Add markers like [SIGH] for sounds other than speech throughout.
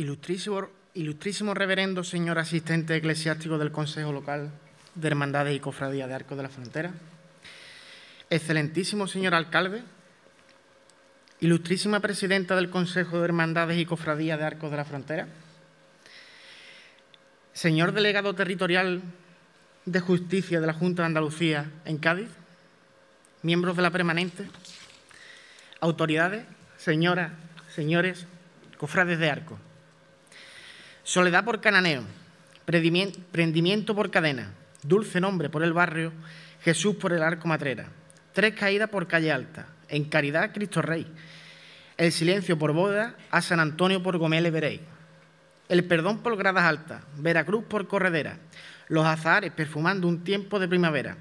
Ilustrísimo, reverendo señor asistente eclesiástico del Consejo Local de Hermandades y Cofradía de Arcos de la Frontera, excelentísimo señor alcalde, ilustrísima presidenta del Consejo de Hermandades y Cofradía de Arcos de la Frontera, señor delegado territorial de Justicia de la Junta de Andalucía en Cádiz, miembros de la permanente, autoridades, señoras, señores, cofrades de arco. Soledad por cananeo, prendimiento por cadena, dulce nombre por el barrio, Jesús por el arco matrera, tres caídas por calle alta, en caridad Cristo Rey, el silencio por boda a San Antonio por y veréis, el perdón por gradas altas, Veracruz por corredera, los Azares perfumando un tiempo de primavera,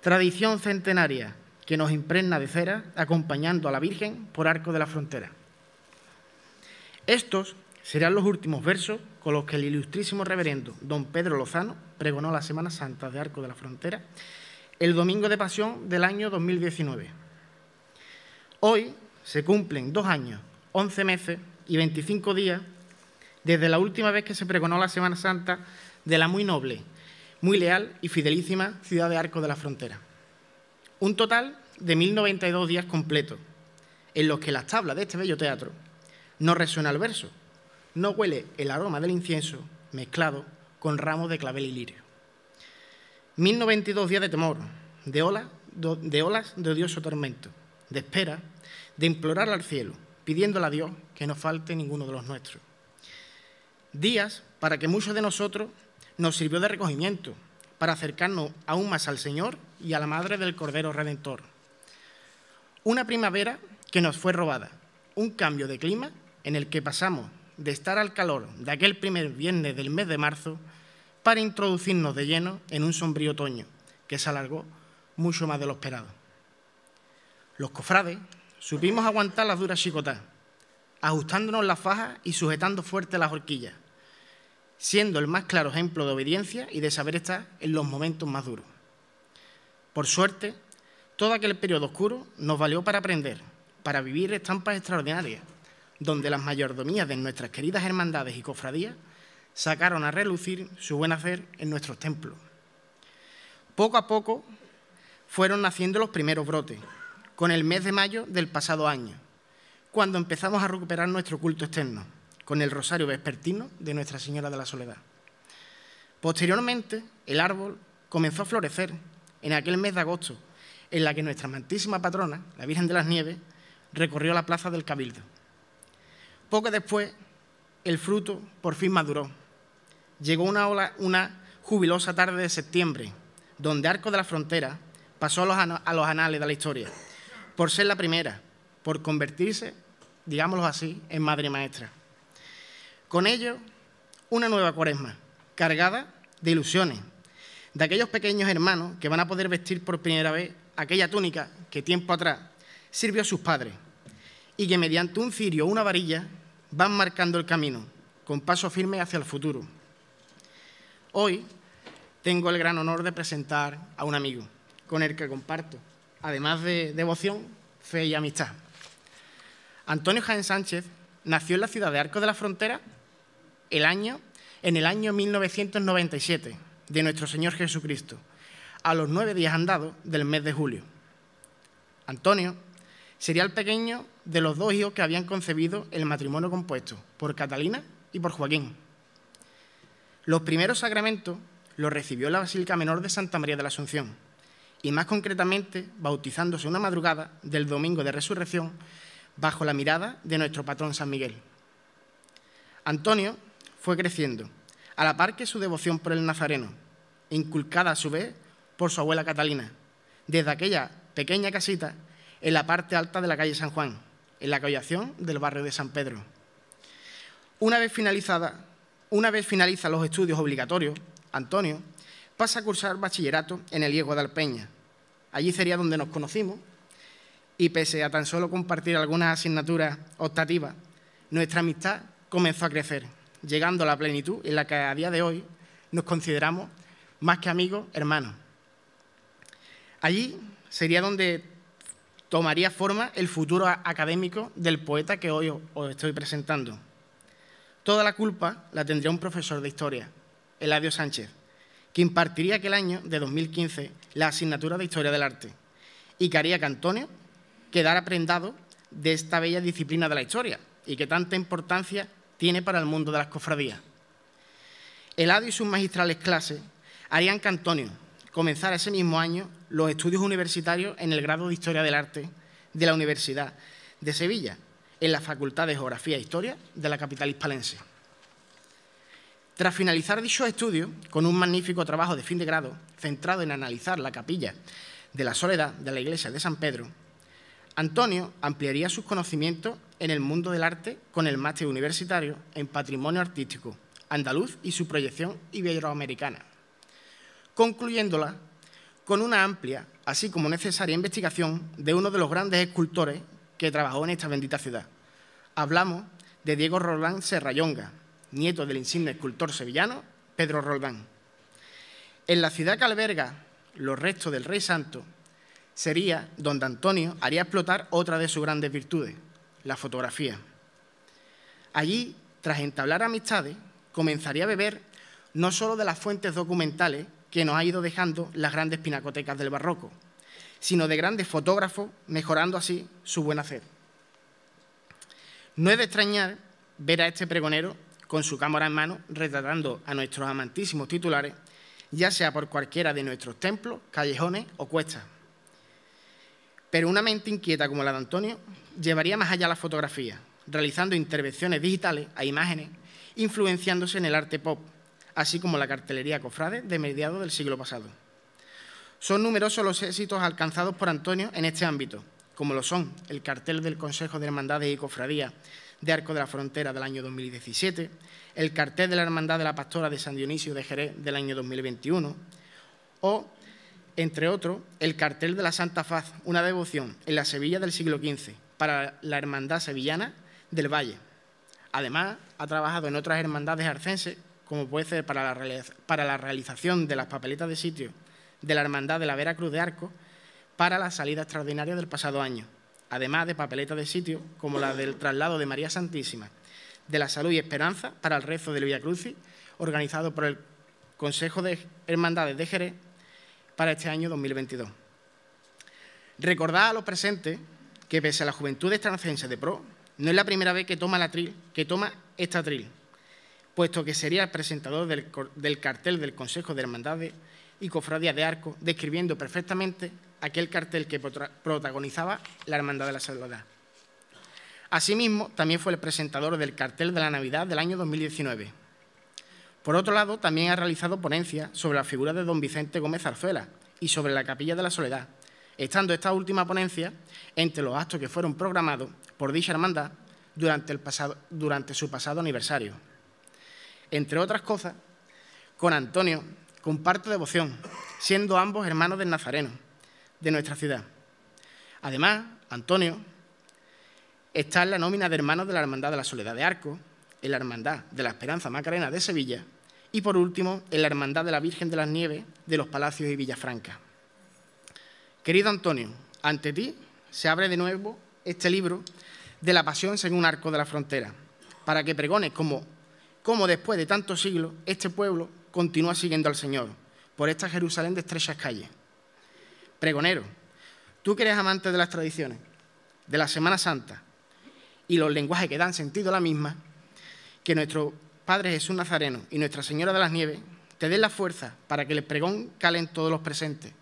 tradición centenaria que nos impregna de cera, acompañando a la Virgen por arco de la frontera. Estos serán los últimos versos con los que el ilustrísimo reverendo don Pedro Lozano pregonó la Semana Santa de Arco de la Frontera el Domingo de Pasión del año 2019. Hoy se cumplen dos años, once meses y veinticinco días desde la última vez que se pregonó la Semana Santa de la muy noble, muy leal y fidelísima ciudad de Arco de la Frontera. Un total de 1.092 días completos, en los que las tablas de este bello teatro no resuena el verso, no huele el aroma del incienso mezclado con ramos de clavel y lirio. 1092 días de temor, de, olas de, odioso tormento, de espera, de implorar al cielo, pidiéndole a Dios que no falte ninguno de los nuestros. Días para que muchos de nosotros nos sirvió de recogimiento, para acercarnos aún más al Señor y a la Madre del Cordero Redentor. Una primavera que nos fue robada, un cambio de clima en el que pasamos de estar al calor de aquel primer viernes del mes de marzo para introducirnos de lleno en un sombrío otoño que se alargó mucho más de lo esperado. Los cofrades supimos aguantar las duras chicotadas, ajustándonos las fajas y sujetando fuerte las horquillas, siendo el más claro ejemplo de obediencia y de saber estar en los momentos más duros. Por suerte, todo aquel periodo oscuro nos valió para aprender, para vivir estampas extraordinarias, donde las mayordomías de nuestras queridas hermandades y cofradías sacaron a relucir su buen hacer en nuestros templos. Poco a poco fueron naciendo los primeros brotes, con el mes de mayo del pasado año, cuando empezamos a recuperar nuestro culto externo, con el rosario vespertino de Nuestra Señora de la Soledad. Posteriormente, el árbol comenzó a florecer en aquel mes de agosto, en la que nuestra amantísima patrona, la Virgen de las Nieves, recorrió la plaza del Cabildo. Poco después, el fruto por fin maduró. Llegó una, jubilosa tarde de septiembre, donde Arco de la Frontera pasó a los, a los anales de la historia, por ser la primera, por convertirse, digámoslo así, en madre maestra. Con ello, una nueva cuaresma, cargada de ilusiones, de aquellos pequeños hermanos que van a poder vestir por primera vez aquella túnica que tiempo atrás sirvió a sus padres y que mediante un cirio o una varilla van marcando el camino con paso firme hacia el futuro. Hoy tengo el gran honor de presentar a un amigo con el que comparto, además de devoción, fe y amistad. Antonio Jaén Sánchez nació en la ciudad de Arcos de la Frontera el año, en el año 1997 de nuestro Señor Jesucristo, a los nueve días andados del mes de julio. Antonio sería el pequeño de los dos hijos que habían concebido el matrimonio compuesto, por Catalina y por Joaquín. Los primeros sacramentos los recibió la Basílica Menor de Santa María de la Asunción, y más concretamente bautizándose una madrugada del Domingo de Resurrección bajo la mirada de nuestro patrón San Miguel. Antonio fue creciendo, a la par que su devoción por el Nazareno, inculcada a su vez por su abuela Catalina, desde aquella pequeña casita en la parte alta de la calle San Juan, en la callación del barrio de San Pedro. Una vez, finalizada, una vez finaliza los estudios obligatorios, Antonio pasa a cursar bachillerato en el Diego de Alpeña. Allí sería donde nos conocimos y pese a tan solo compartir algunas asignaturas optativas, nuestra amistad comenzó a crecer, llegando a la plenitud en la que a día de hoy nos consideramos más que amigos, hermanos. Allí sería donde tomaría forma el futuro académico del poeta que hoy os estoy presentando. Toda la culpa la tendría un profesor de historia, Eladio Sánchez, que impartiría aquel año de 2015 la asignatura de Historia del Arte y que haría que Antonio quedara prendado de esta bella disciplina de la historia y que tanta importancia tiene para el mundo de las cofradías. Eladio y sus magistrales clases harían que Antonio, comenzar ese mismo año los estudios universitarios en el grado de Historia del Arte de la Universidad de Sevilla, en la Facultad de Geografía e Historia de la capital hispalense. Tras finalizar dichos estudios, con un magnífico trabajo de fin de grado, centrado en analizar la capilla de la soledad de la iglesia de San Pedro, Antonio ampliaría sus conocimientos en el mundo del arte con el máster universitario en patrimonio artístico andaluz y su proyección iberoamericana concluyéndola con una amplia, así como necesaria investigación de uno de los grandes escultores que trabajó en esta bendita ciudad. Hablamos de Diego Roldán Serrayonga, nieto del insigne escultor sevillano Pedro Roldán. En la ciudad que alberga los restos del Rey Santo, sería donde Antonio haría explotar otra de sus grandes virtudes, la fotografía. Allí, tras entablar amistades, comenzaría a beber no solo de las fuentes documentales que nos ha ido dejando las grandes pinacotecas del barroco, sino de grandes fotógrafos, mejorando así su buen hacer. No es de extrañar ver a este pregonero con su cámara en mano retratando a nuestros amantísimos titulares, ya sea por cualquiera de nuestros templos, callejones o cuestas. Pero una mente inquieta como la de Antonio llevaría más allá la fotografía, realizando intervenciones digitales a imágenes, influenciándose en el arte pop así como la cartelería cofrade de mediados del siglo pasado. Son numerosos los éxitos alcanzados por Antonio en este ámbito, como lo son el cartel del Consejo de Hermandades y Cofradías de Arco de la Frontera del año 2017, el cartel de la Hermandad de la Pastora de San Dionisio de Jerez del año 2021, o, entre otros, el cartel de la Santa Faz, una devoción en la Sevilla del siglo XV para la Hermandad Sevillana del Valle. Además, ha trabajado en otras hermandades arcenses como puede ser para la, realización de las papeletas de sitio de la Hermandad de la Vera Cruz de Arcos para la salida extraordinaria del pasado año, además de papeletas de sitio como la del traslado de María Santísima, de la Salud y Esperanza para el rezo del Via Crucis, organizado por el Consejo de Hermandades de Jerez para este año 2022. Recordad a los presentes que pese a la juventud estrancense de Pro, no es la primera vez que toma, que toma esta tril puesto que sería el presentador del, cartel del Consejo de Hermandades y Cofradía de Arco, describiendo perfectamente aquel cartel que protagonizaba la Hermandad de la Salvadad. Asimismo, también fue el presentador del cartel de la Navidad del año 2019. Por otro lado, también ha realizado ponencias sobre la figura de don Vicente Gómez Arzuela y sobre la Capilla de la Soledad, estando esta última ponencia entre los actos que fueron programados por dicha hermandad durante su pasado aniversario entre otras cosas, con Antonio comparto devoción, siendo ambos hermanos del Nazareno, de nuestra ciudad. Además, Antonio está en la nómina de hermanos de la Hermandad de la Soledad de Arco, en la Hermandad de la Esperanza Macarena de Sevilla y, por último, en la Hermandad de la Virgen de las Nieves de los Palacios y Villafranca. Querido Antonio, ante ti se abre de nuevo este libro de la pasión según un arco de la frontera, para que pregones como cómo después de tantos siglos este pueblo continúa siguiendo al Señor por esta Jerusalén de estrechas calles. Pregonero, tú que eres amante de las tradiciones, de la Semana Santa y los lenguajes que dan sentido a la misma, que nuestro Padre Jesús Nazareno y Nuestra Señora de las Nieves te den la fuerza para que el pregón calen todos los presentes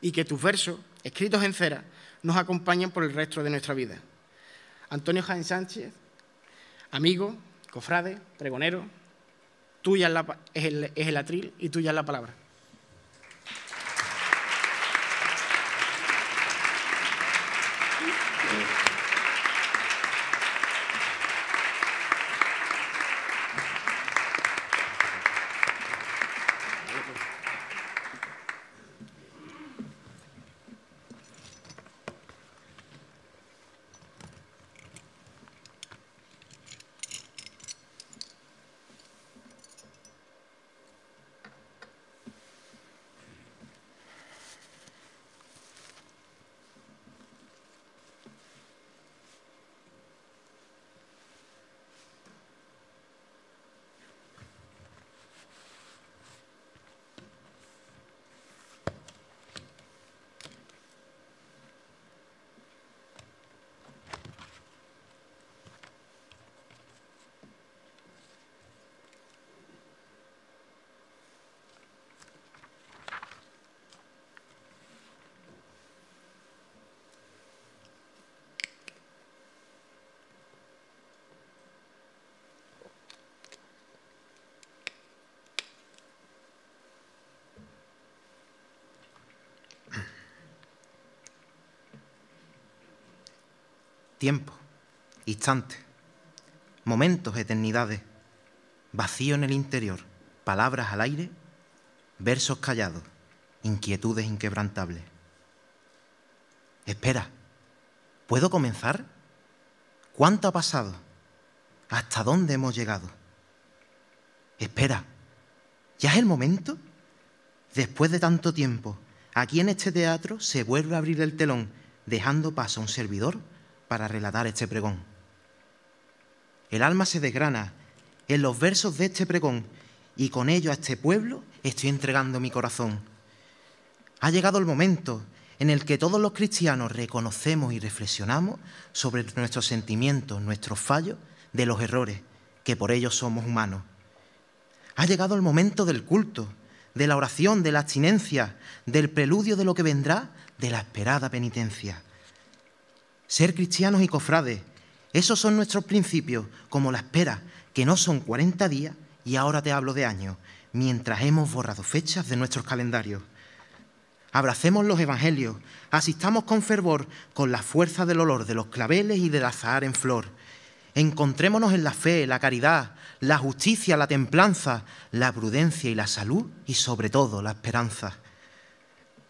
y que tus versos, escritos en cera, nos acompañen por el resto de nuestra vida. Antonio Jaén Sánchez, amigo, cofrade, pregonero, tuya es, el, es el atril y tuya es la palabra. Tiempo, instantes, momentos, eternidades, vacío en el interior, palabras al aire, versos callados, inquietudes inquebrantables. Espera, ¿puedo comenzar? ¿Cuánto ha pasado? ¿Hasta dónde hemos llegado? Espera, ¿ya es el momento? Después de tanto tiempo, aquí en este teatro se vuelve a abrir el telón, dejando paso a un servidor para relatar este pregón. El alma se desgrana en los versos de este pregón y con ello a este pueblo estoy entregando mi corazón. Ha llegado el momento en el que todos los cristianos reconocemos y reflexionamos sobre nuestros sentimientos, nuestros fallos, de los errores, que por ellos somos humanos. Ha llegado el momento del culto, de la oración, de la abstinencia, del preludio de lo que vendrá, de la esperada penitencia ser cristianos y cofrades. Esos son nuestros principios, como la espera, que no son 40 días y ahora te hablo de años, mientras hemos borrado fechas de nuestros calendarios. Abracemos los evangelios, asistamos con fervor con la fuerza del olor de los claveles y del azahar en flor. Encontrémonos en la fe, la caridad, la justicia, la templanza, la prudencia y la salud y sobre todo la esperanza.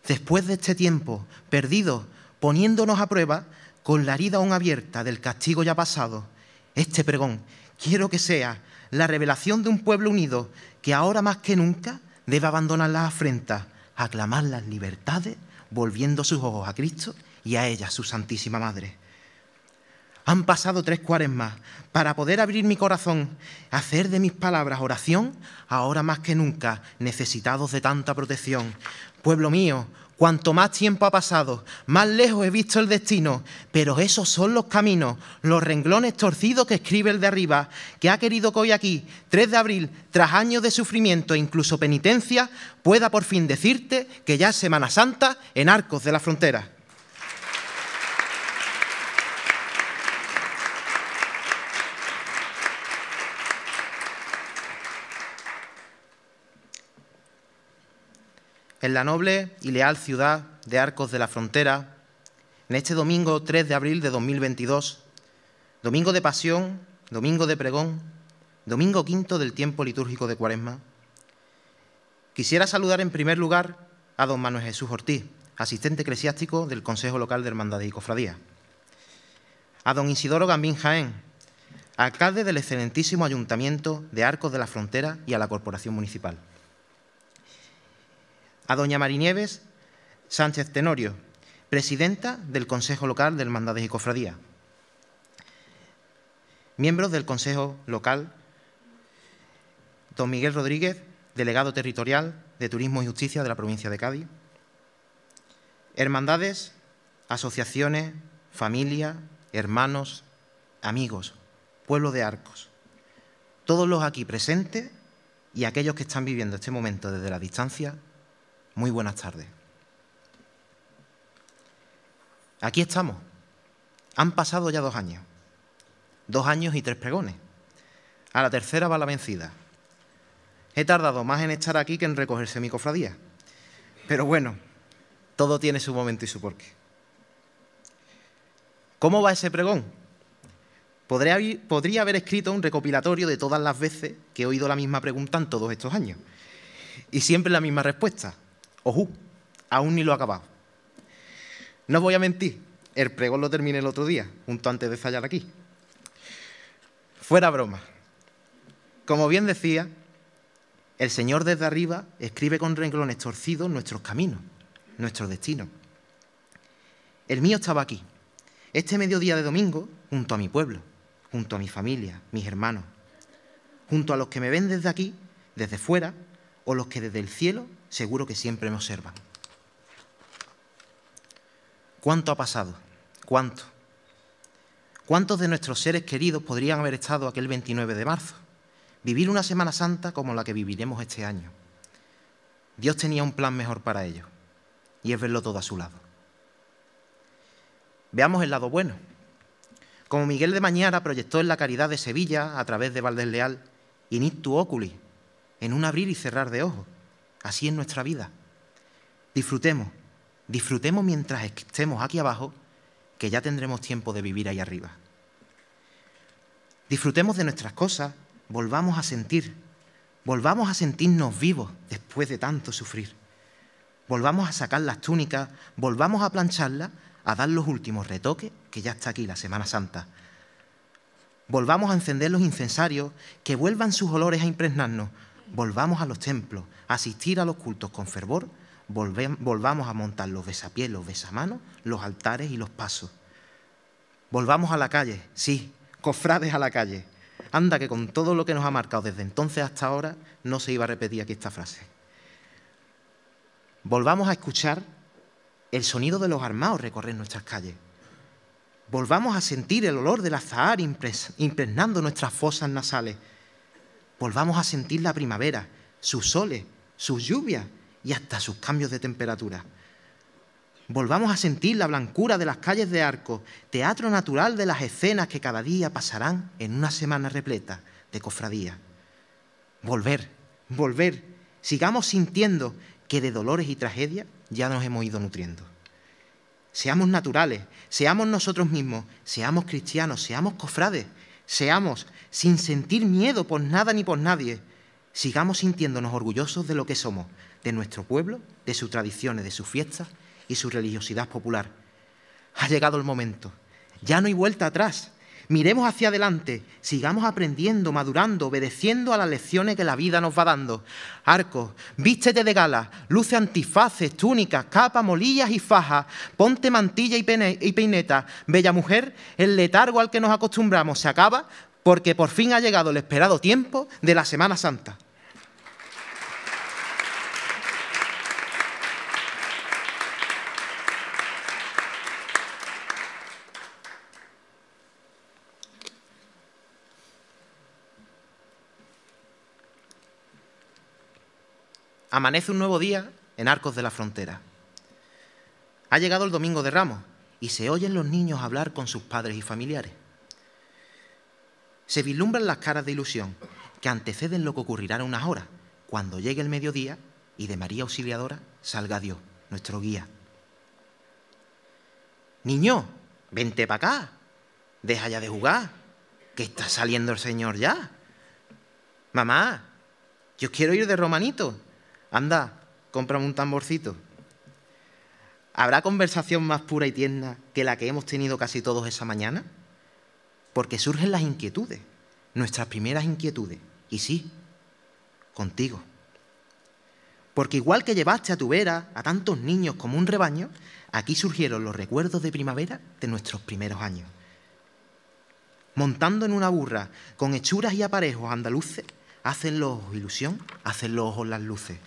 Después de este tiempo perdido, poniéndonos a prueba, con la herida aún abierta del castigo ya pasado, este pregón quiero que sea la revelación de un pueblo unido que ahora más que nunca debe abandonar las afrentas, aclamar las libertades, volviendo sus ojos a Cristo y a ella, su Santísima Madre. Han pasado tres cuaresmas para poder abrir mi corazón, hacer de mis palabras oración, ahora más que nunca necesitados de tanta protección. Pueblo mío, Cuanto más tiempo ha pasado, más lejos he visto el destino, pero esos son los caminos, los renglones torcidos que escribe el de arriba, que ha querido que hoy aquí, 3 de abril, tras años de sufrimiento e incluso penitencia, pueda por fin decirte que ya es Semana Santa en Arcos de la Frontera. en la noble y leal ciudad de Arcos de la Frontera, en este domingo 3 de abril de 2022, domingo de pasión, domingo de pregón, domingo quinto del tiempo litúrgico de Cuaresma. Quisiera saludar en primer lugar a don Manuel Jesús Ortiz, asistente eclesiástico del Consejo Local de Hermandad y Cofradía, a don Isidoro Gambín Jaén, alcalde del excelentísimo Ayuntamiento de Arcos de la Frontera y a la Corporación Municipal a doña Marinieves Sánchez Tenorio, presidenta del Consejo Local de Hermandades y Cofradías, miembros del Consejo Local, don Miguel Rodríguez, delegado territorial de Turismo y Justicia de la provincia de Cádiz, hermandades, asociaciones, familia, hermanos, amigos, pueblo de Arcos, todos los aquí presentes y aquellos que están viviendo este momento desde la distancia muy buenas tardes. Aquí estamos. Han pasado ya dos años. Dos años y tres pregones. A la tercera va la vencida. He tardado más en estar aquí que en recogerse mi cofradía. Pero bueno, todo tiene su momento y su porqué. ¿Cómo va ese pregón? Podría, podría haber escrito un recopilatorio de todas las veces que he oído la misma pregunta en todos estos años. Y siempre la misma respuesta. Ojú, aún ni lo he acabado. No voy a mentir, el pregón lo terminé el otro día, junto antes de fallar aquí. Fuera broma. Como bien decía, el Señor desde arriba escribe con renglones torcidos nuestros caminos, nuestros destinos. El mío estaba aquí, este mediodía de domingo, junto a mi pueblo, junto a mi familia, mis hermanos, junto a los que me ven desde aquí, desde fuera, o los que desde el cielo seguro que siempre me observa. ¿Cuánto ha pasado? ¿Cuánto? ¿Cuántos de nuestros seres queridos podrían haber estado aquel 29 de marzo? Vivir una Semana Santa como la que viviremos este año. Dios tenía un plan mejor para ellos, y es verlo todo a su lado. Veamos el lado bueno. Como Miguel de Mañara proyectó en la Caridad de Sevilla a través de Valdés Leal, in tu oculi, en un abrir y cerrar de ojos, Así en nuestra vida. Disfrutemos, disfrutemos mientras estemos aquí abajo, que ya tendremos tiempo de vivir ahí arriba. Disfrutemos de nuestras cosas, volvamos a sentir, volvamos a sentirnos vivos después de tanto sufrir. Volvamos a sacar las túnicas, volvamos a plancharlas, a dar los últimos retoques, que ya está aquí la Semana Santa. Volvamos a encender los incensarios, que vuelvan sus olores a impregnarnos, volvamos a los templos, asistir a los cultos con fervor, volvamos a montar los besapiés, los besamanos, los altares y los pasos. Volvamos a la calle, sí, cofrades a la calle. Anda que con todo lo que nos ha marcado desde entonces hasta ahora no se iba a repetir aquí esta frase. Volvamos a escuchar el sonido de los armados recorrer nuestras calles. Volvamos a sentir el olor del azahar impregnando nuestras fosas nasales volvamos a sentir la primavera, sus soles, sus lluvias y hasta sus cambios de temperatura. Volvamos a sentir la blancura de las calles de Arcos, teatro natural de las escenas que cada día pasarán en una semana repleta de cofradía. Volver, volver, sigamos sintiendo que de dolores y tragedias ya nos hemos ido nutriendo. Seamos naturales, seamos nosotros mismos, seamos cristianos, seamos cofrades, Seamos sin sentir miedo por nada ni por nadie. Sigamos sintiéndonos orgullosos de lo que somos, de nuestro pueblo, de sus tradiciones, de sus fiestas y su religiosidad popular. Ha llegado el momento. Ya no hay vuelta atrás. Miremos hacia adelante, sigamos aprendiendo, madurando, obedeciendo a las lecciones que la vida nos va dando. Arcos, vístete de gala, luce antifaces, túnicas, capas, molillas y fajas, ponte mantilla y, y peineta. Bella mujer, el letargo al que nos acostumbramos se acaba porque por fin ha llegado el esperado tiempo de la Semana Santa. amanece un nuevo día en Arcos de la Frontera. Ha llegado el Domingo de Ramos y se oyen los niños hablar con sus padres y familiares. Se vislumbran las caras de ilusión que anteceden lo que ocurrirá en unas horas, cuando llegue el mediodía y de María Auxiliadora salga Dios, nuestro guía. Niño, vente para acá, deja ya de jugar, que está saliendo el Señor ya. Mamá, yo quiero ir de romanito, anda, cómprame un tamborcito. ¿Habrá conversación más pura y tierna que la que hemos tenido casi todos esa mañana? Porque surgen las inquietudes, nuestras primeras inquietudes. Y sí, contigo. Porque igual que llevaste a tu vera a tantos niños como un rebaño, aquí surgieron los recuerdos de primavera de nuestros primeros años. Montando en una burra con hechuras y aparejos andaluces, hacen los ojos ilusión, hacen los ojos las luces.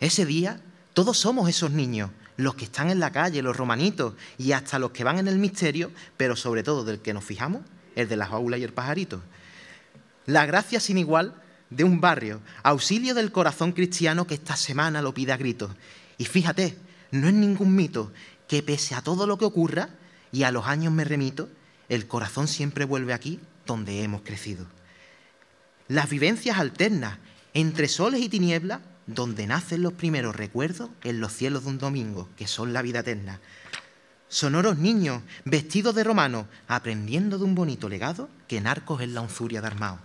Ese día todos somos esos niños, los que están en la calle, los romanitos y hasta los que van en el misterio, pero sobre todo del que nos fijamos, el de las jaula y el pajarito. La gracia sin igual de un barrio, auxilio del corazón cristiano que esta semana lo pide a gritos. Y fíjate, no es ningún mito que pese a todo lo que ocurra, y a los años me remito, el corazón siempre vuelve aquí donde hemos crecido. Las vivencias alternas, entre soles y tinieblas, donde nacen los primeros recuerdos en los cielos de un domingo, que son la vida eterna. Sonoros niños, vestidos de romanos, aprendiendo de un bonito legado que narcos es la unzuria de Armao.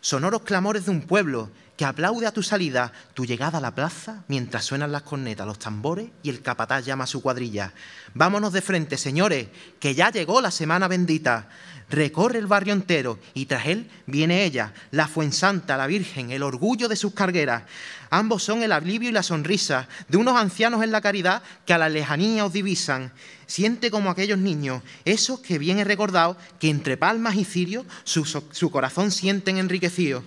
Sonoros clamores de un pueblo que aplaude a tu salida, tu llegada a la plaza, mientras suenan las cornetas, los tambores y el capataz llama a su cuadrilla. Vámonos de frente, señores, que ya llegó la semana bendita recorre el barrio entero y tras él viene ella, la Fuensanta, la Virgen, el orgullo de sus cargueras. Ambos son el alivio y la sonrisa de unos ancianos en la caridad que a la lejanía os divisan. Siente como aquellos niños, esos que bien he recordado, que entre palmas y cirios su, su corazón sienten enriquecido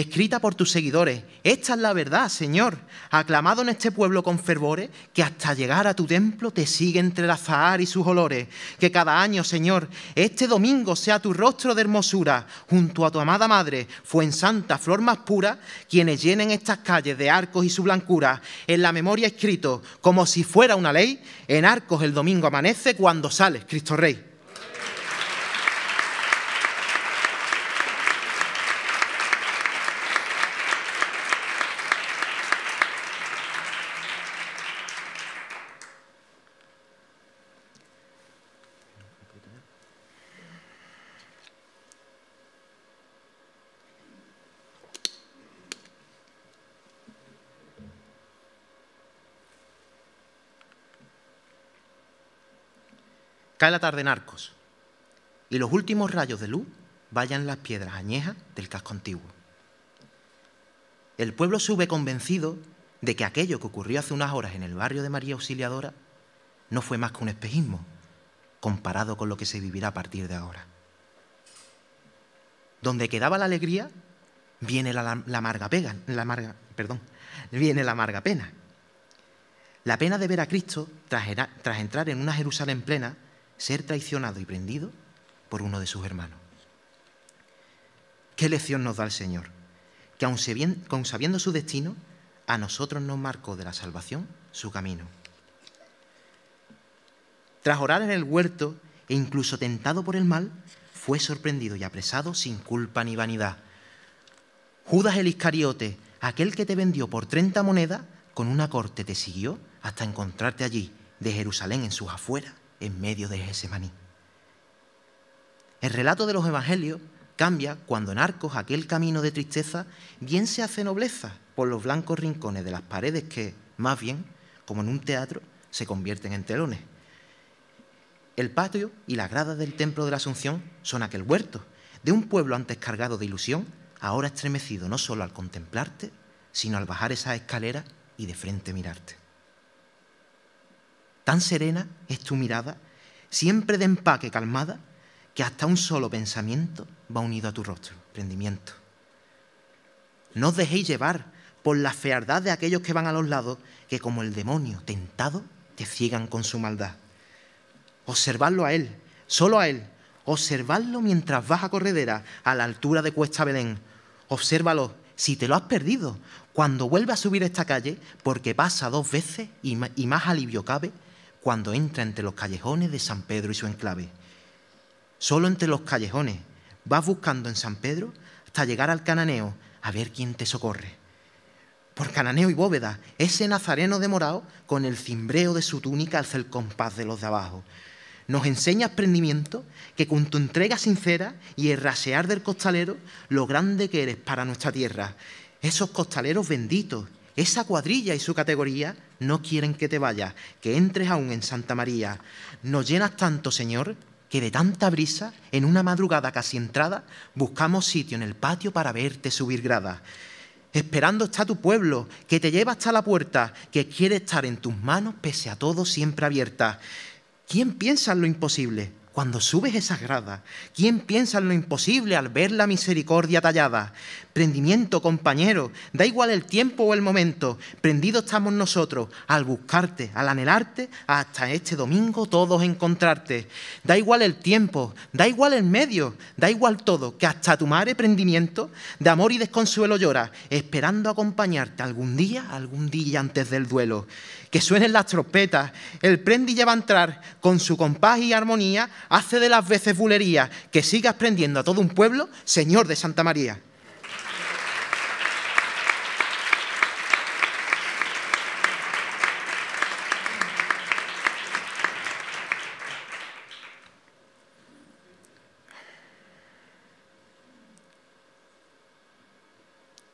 escrita por tus seguidores. Esta es la verdad, Señor, aclamado en este pueblo con fervores, que hasta llegar a tu templo te sigue entre la zahar y sus olores. Que cada año, Señor, este domingo sea tu rostro de hermosura, junto a tu amada madre, fue santa flor más pura, quienes llenen estas calles de arcos y su blancura, en la memoria escrito, como si fuera una ley, en arcos el domingo amanece cuando sales, Cristo Rey. Cae la tarde en arcos y los últimos rayos de luz vayan las piedras añejas del casco antiguo. El pueblo sube convencido de que aquello que ocurrió hace unas horas en el barrio de María Auxiliadora no fue más que un espejismo comparado con lo que se vivirá a partir de ahora. Donde quedaba la alegría, viene la, amarga la perdón, viene la amarga pena. La pena de ver a Cristo tras entrar en una Jerusalén plena ser traicionado y prendido por uno de sus hermanos. ¿Qué lección nos da el Señor? Que aun sabiendo su destino, a nosotros nos marcó de la salvación su camino. Tras orar en el huerto e incluso tentado por el mal, fue sorprendido y apresado sin culpa ni vanidad. Judas el Iscariote, aquel que te vendió por 30 monedas, con una corte te siguió hasta encontrarte allí, de Jerusalén en sus afueras en medio de ese maní El relato de los evangelios cambia cuando en arcos aquel camino de tristeza bien se hace nobleza por los blancos rincones de las paredes que, más bien, como en un teatro, se convierten en telones. El patio y las gradas del templo de la Asunción son aquel huerto, de un pueblo antes cargado de ilusión, ahora estremecido no solo al contemplarte, sino al bajar esas escaleras y de frente mirarte. Tan serena es tu mirada, siempre de empaque calmada, que hasta un solo pensamiento va unido a tu rostro, rendimiento. No os dejéis llevar por la fealdad de aquellos que van a los lados, que como el demonio tentado te ciegan con su maldad. Observadlo a él, solo a él. Observadlo mientras vas a corredera a la altura de Cuesta Belén. Obsérvalo si te lo has perdido. Cuando vuelve a subir esta calle, porque pasa dos veces y más alivio cabe, cuando entra entre los callejones de San Pedro y su enclave. Solo entre los callejones vas buscando en San Pedro hasta llegar al cananeo a ver quién te socorre. Por cananeo y bóveda, ese nazareno demorado, con el cimbreo de su túnica hace el compás de los de abajo. Nos enseña aprendimiento que con tu entrega sincera y el rasear del costalero, lo grande que eres para nuestra tierra. Esos costaleros benditos esa cuadrilla y su categoría no quieren que te vayas, que entres aún en Santa María. Nos llenas tanto, Señor, que de tanta brisa, en una madrugada casi entrada, buscamos sitio en el patio para verte subir grada. Esperando está tu pueblo, que te lleva hasta la puerta, que quiere estar en tus manos pese a todo siempre abierta. ¿Quién piensa en lo imposible? Cuando subes esas gradas, ¿quién piensa en lo imposible al ver la misericordia tallada? Prendimiento, compañero, da igual el tiempo o el momento, prendidos estamos nosotros al buscarte, al anhelarte, hasta este domingo todos encontrarte. Da igual el tiempo, da igual el medio, da igual todo, que hasta tu madre prendimiento de amor y desconsuelo llora, esperando acompañarte algún día, algún día antes del duelo que suenen las trompetas, el prendi ya va a entrar con su compás y armonía, hace de las veces bulería, que sigas prendiendo a todo un pueblo, Señor de Santa María.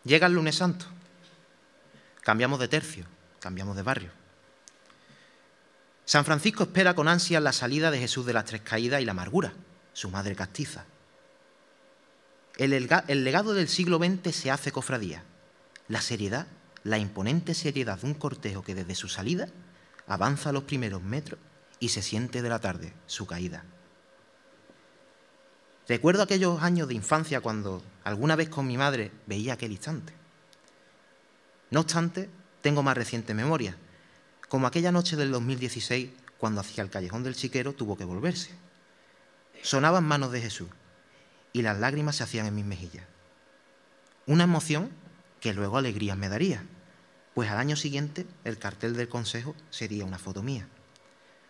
Llega el lunes santo, cambiamos de tercio, cambiamos de barrio. San Francisco espera con ansia la salida de Jesús de las tres caídas y la amargura, su madre castiza. El, legado del siglo XX se hace cofradía. La seriedad, la imponente seriedad de un cortejo que desde su salida avanza los primeros metros y se siente de la tarde su caída. Recuerdo aquellos años de infancia cuando alguna vez con mi madre veía aquel instante. No obstante, tengo más reciente memoria, como aquella noche del 2016 cuando hacia el callejón del chiquero tuvo que volverse. Sonaban manos de Jesús y las lágrimas se hacían en mis mejillas. Una emoción que luego alegrías me daría, pues al año siguiente el cartel del consejo sería una foto mía.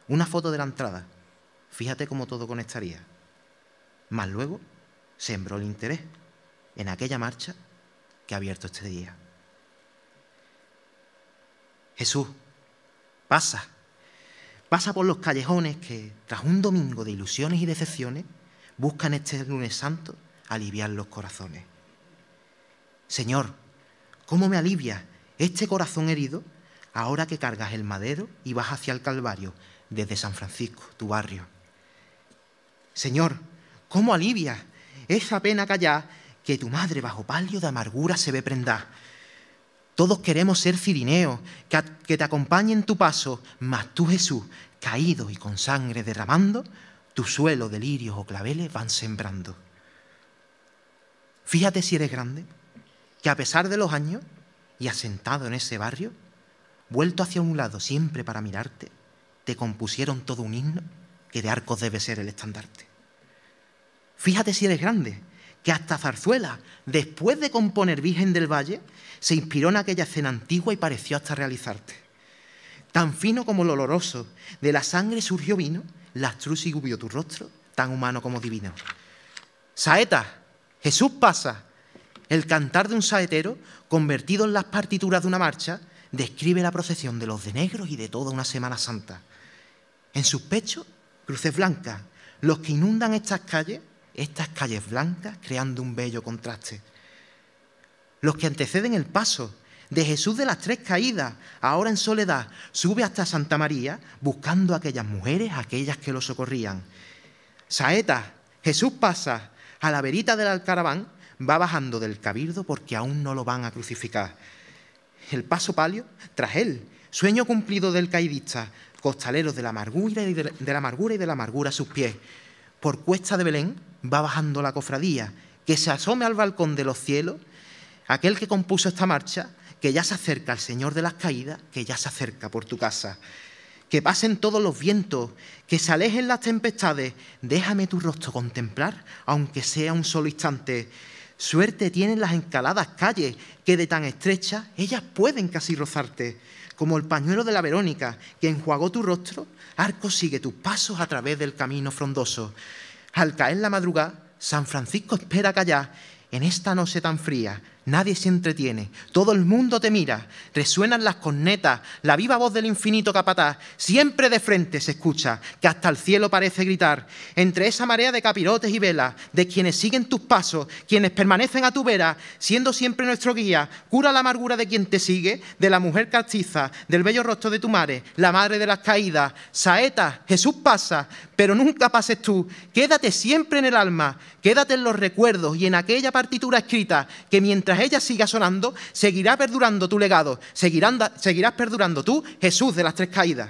Una foto de la entrada. Fíjate cómo todo conectaría. Más luego sembró el interés en aquella marcha que ha abierto este día. Jesús, Pasa. Pasa por los callejones que, tras un domingo de ilusiones y decepciones, buscan este lunes santo aliviar los corazones. Señor, ¿cómo me alivias este corazón herido ahora que cargas el madero y vas hacia el Calvario desde San Francisco, tu barrio? Señor, ¿cómo alivias esa pena callada que tu madre bajo palio de amargura se ve prendada todos queremos ser cirineos, que te acompañen en tu paso, mas tú Jesús, caído y con sangre derramando, tu suelo de lirios o claveles van sembrando. Fíjate si eres grande, que a pesar de los años y asentado en ese barrio, vuelto hacia un lado siempre para mirarte, te compusieron todo un himno que de arcos debe ser el estandarte. Fíjate si eres grande, que hasta Zarzuela, después de componer Virgen del Valle, se inspiró en aquella escena antigua y pareció hasta realizarte. Tan fino como el oloroso, de la sangre surgió vino, la y gubió tu rostro, tan humano como divino. Saeta, Jesús pasa. El cantar de un saetero, convertido en las partituras de una marcha, describe la procesión de los de negros y de toda una Semana Santa. En sus pechos, cruces blancas, los que inundan estas calles estas calles blancas creando un bello contraste. Los que anteceden el paso de Jesús de las tres caídas, ahora en soledad, sube hasta Santa María buscando a aquellas mujeres, aquellas que lo socorrían. Saeta, Jesús pasa a la verita del alcaraván, va bajando del cabildo porque aún no lo van a crucificar. El paso palio tras él, sueño cumplido del caidista, costaleros de la amargura y de la amargura y de la amargura a sus pies, por Cuesta de Belén va bajando la cofradía, que se asome al balcón de los cielos, aquel que compuso esta marcha, que ya se acerca al Señor de las Caídas, que ya se acerca por tu casa. Que pasen todos los vientos, que se alejen las tempestades, déjame tu rostro contemplar, aunque sea un solo instante. Suerte tienen las encaladas calles, que de tan estrechas ellas pueden casi rozarte como el pañuelo de la Verónica que enjuagó tu rostro, Arco sigue tus pasos a través del camino frondoso. Al caer la madrugada, San Francisco espera callar en esta noche tan fría, Nadie se entretiene, todo el mundo te mira, resuenan las cornetas, la viva voz del infinito capataz, siempre de frente se escucha, que hasta el cielo parece gritar, entre esa marea de capirotes y velas, de quienes siguen tus pasos, quienes permanecen a tu vera, siendo siempre nuestro guía, cura la amargura de quien te sigue, de la mujer castiza, del bello rostro de tu madre, la madre de las caídas, Saeta, Jesús pasa, pero nunca pases tú, quédate siempre en el alma, quédate en los recuerdos y en aquella partitura escrita que mientras ella siga sonando, seguirá perdurando tu legado, seguirás perdurando tú, Jesús de las tres caídas.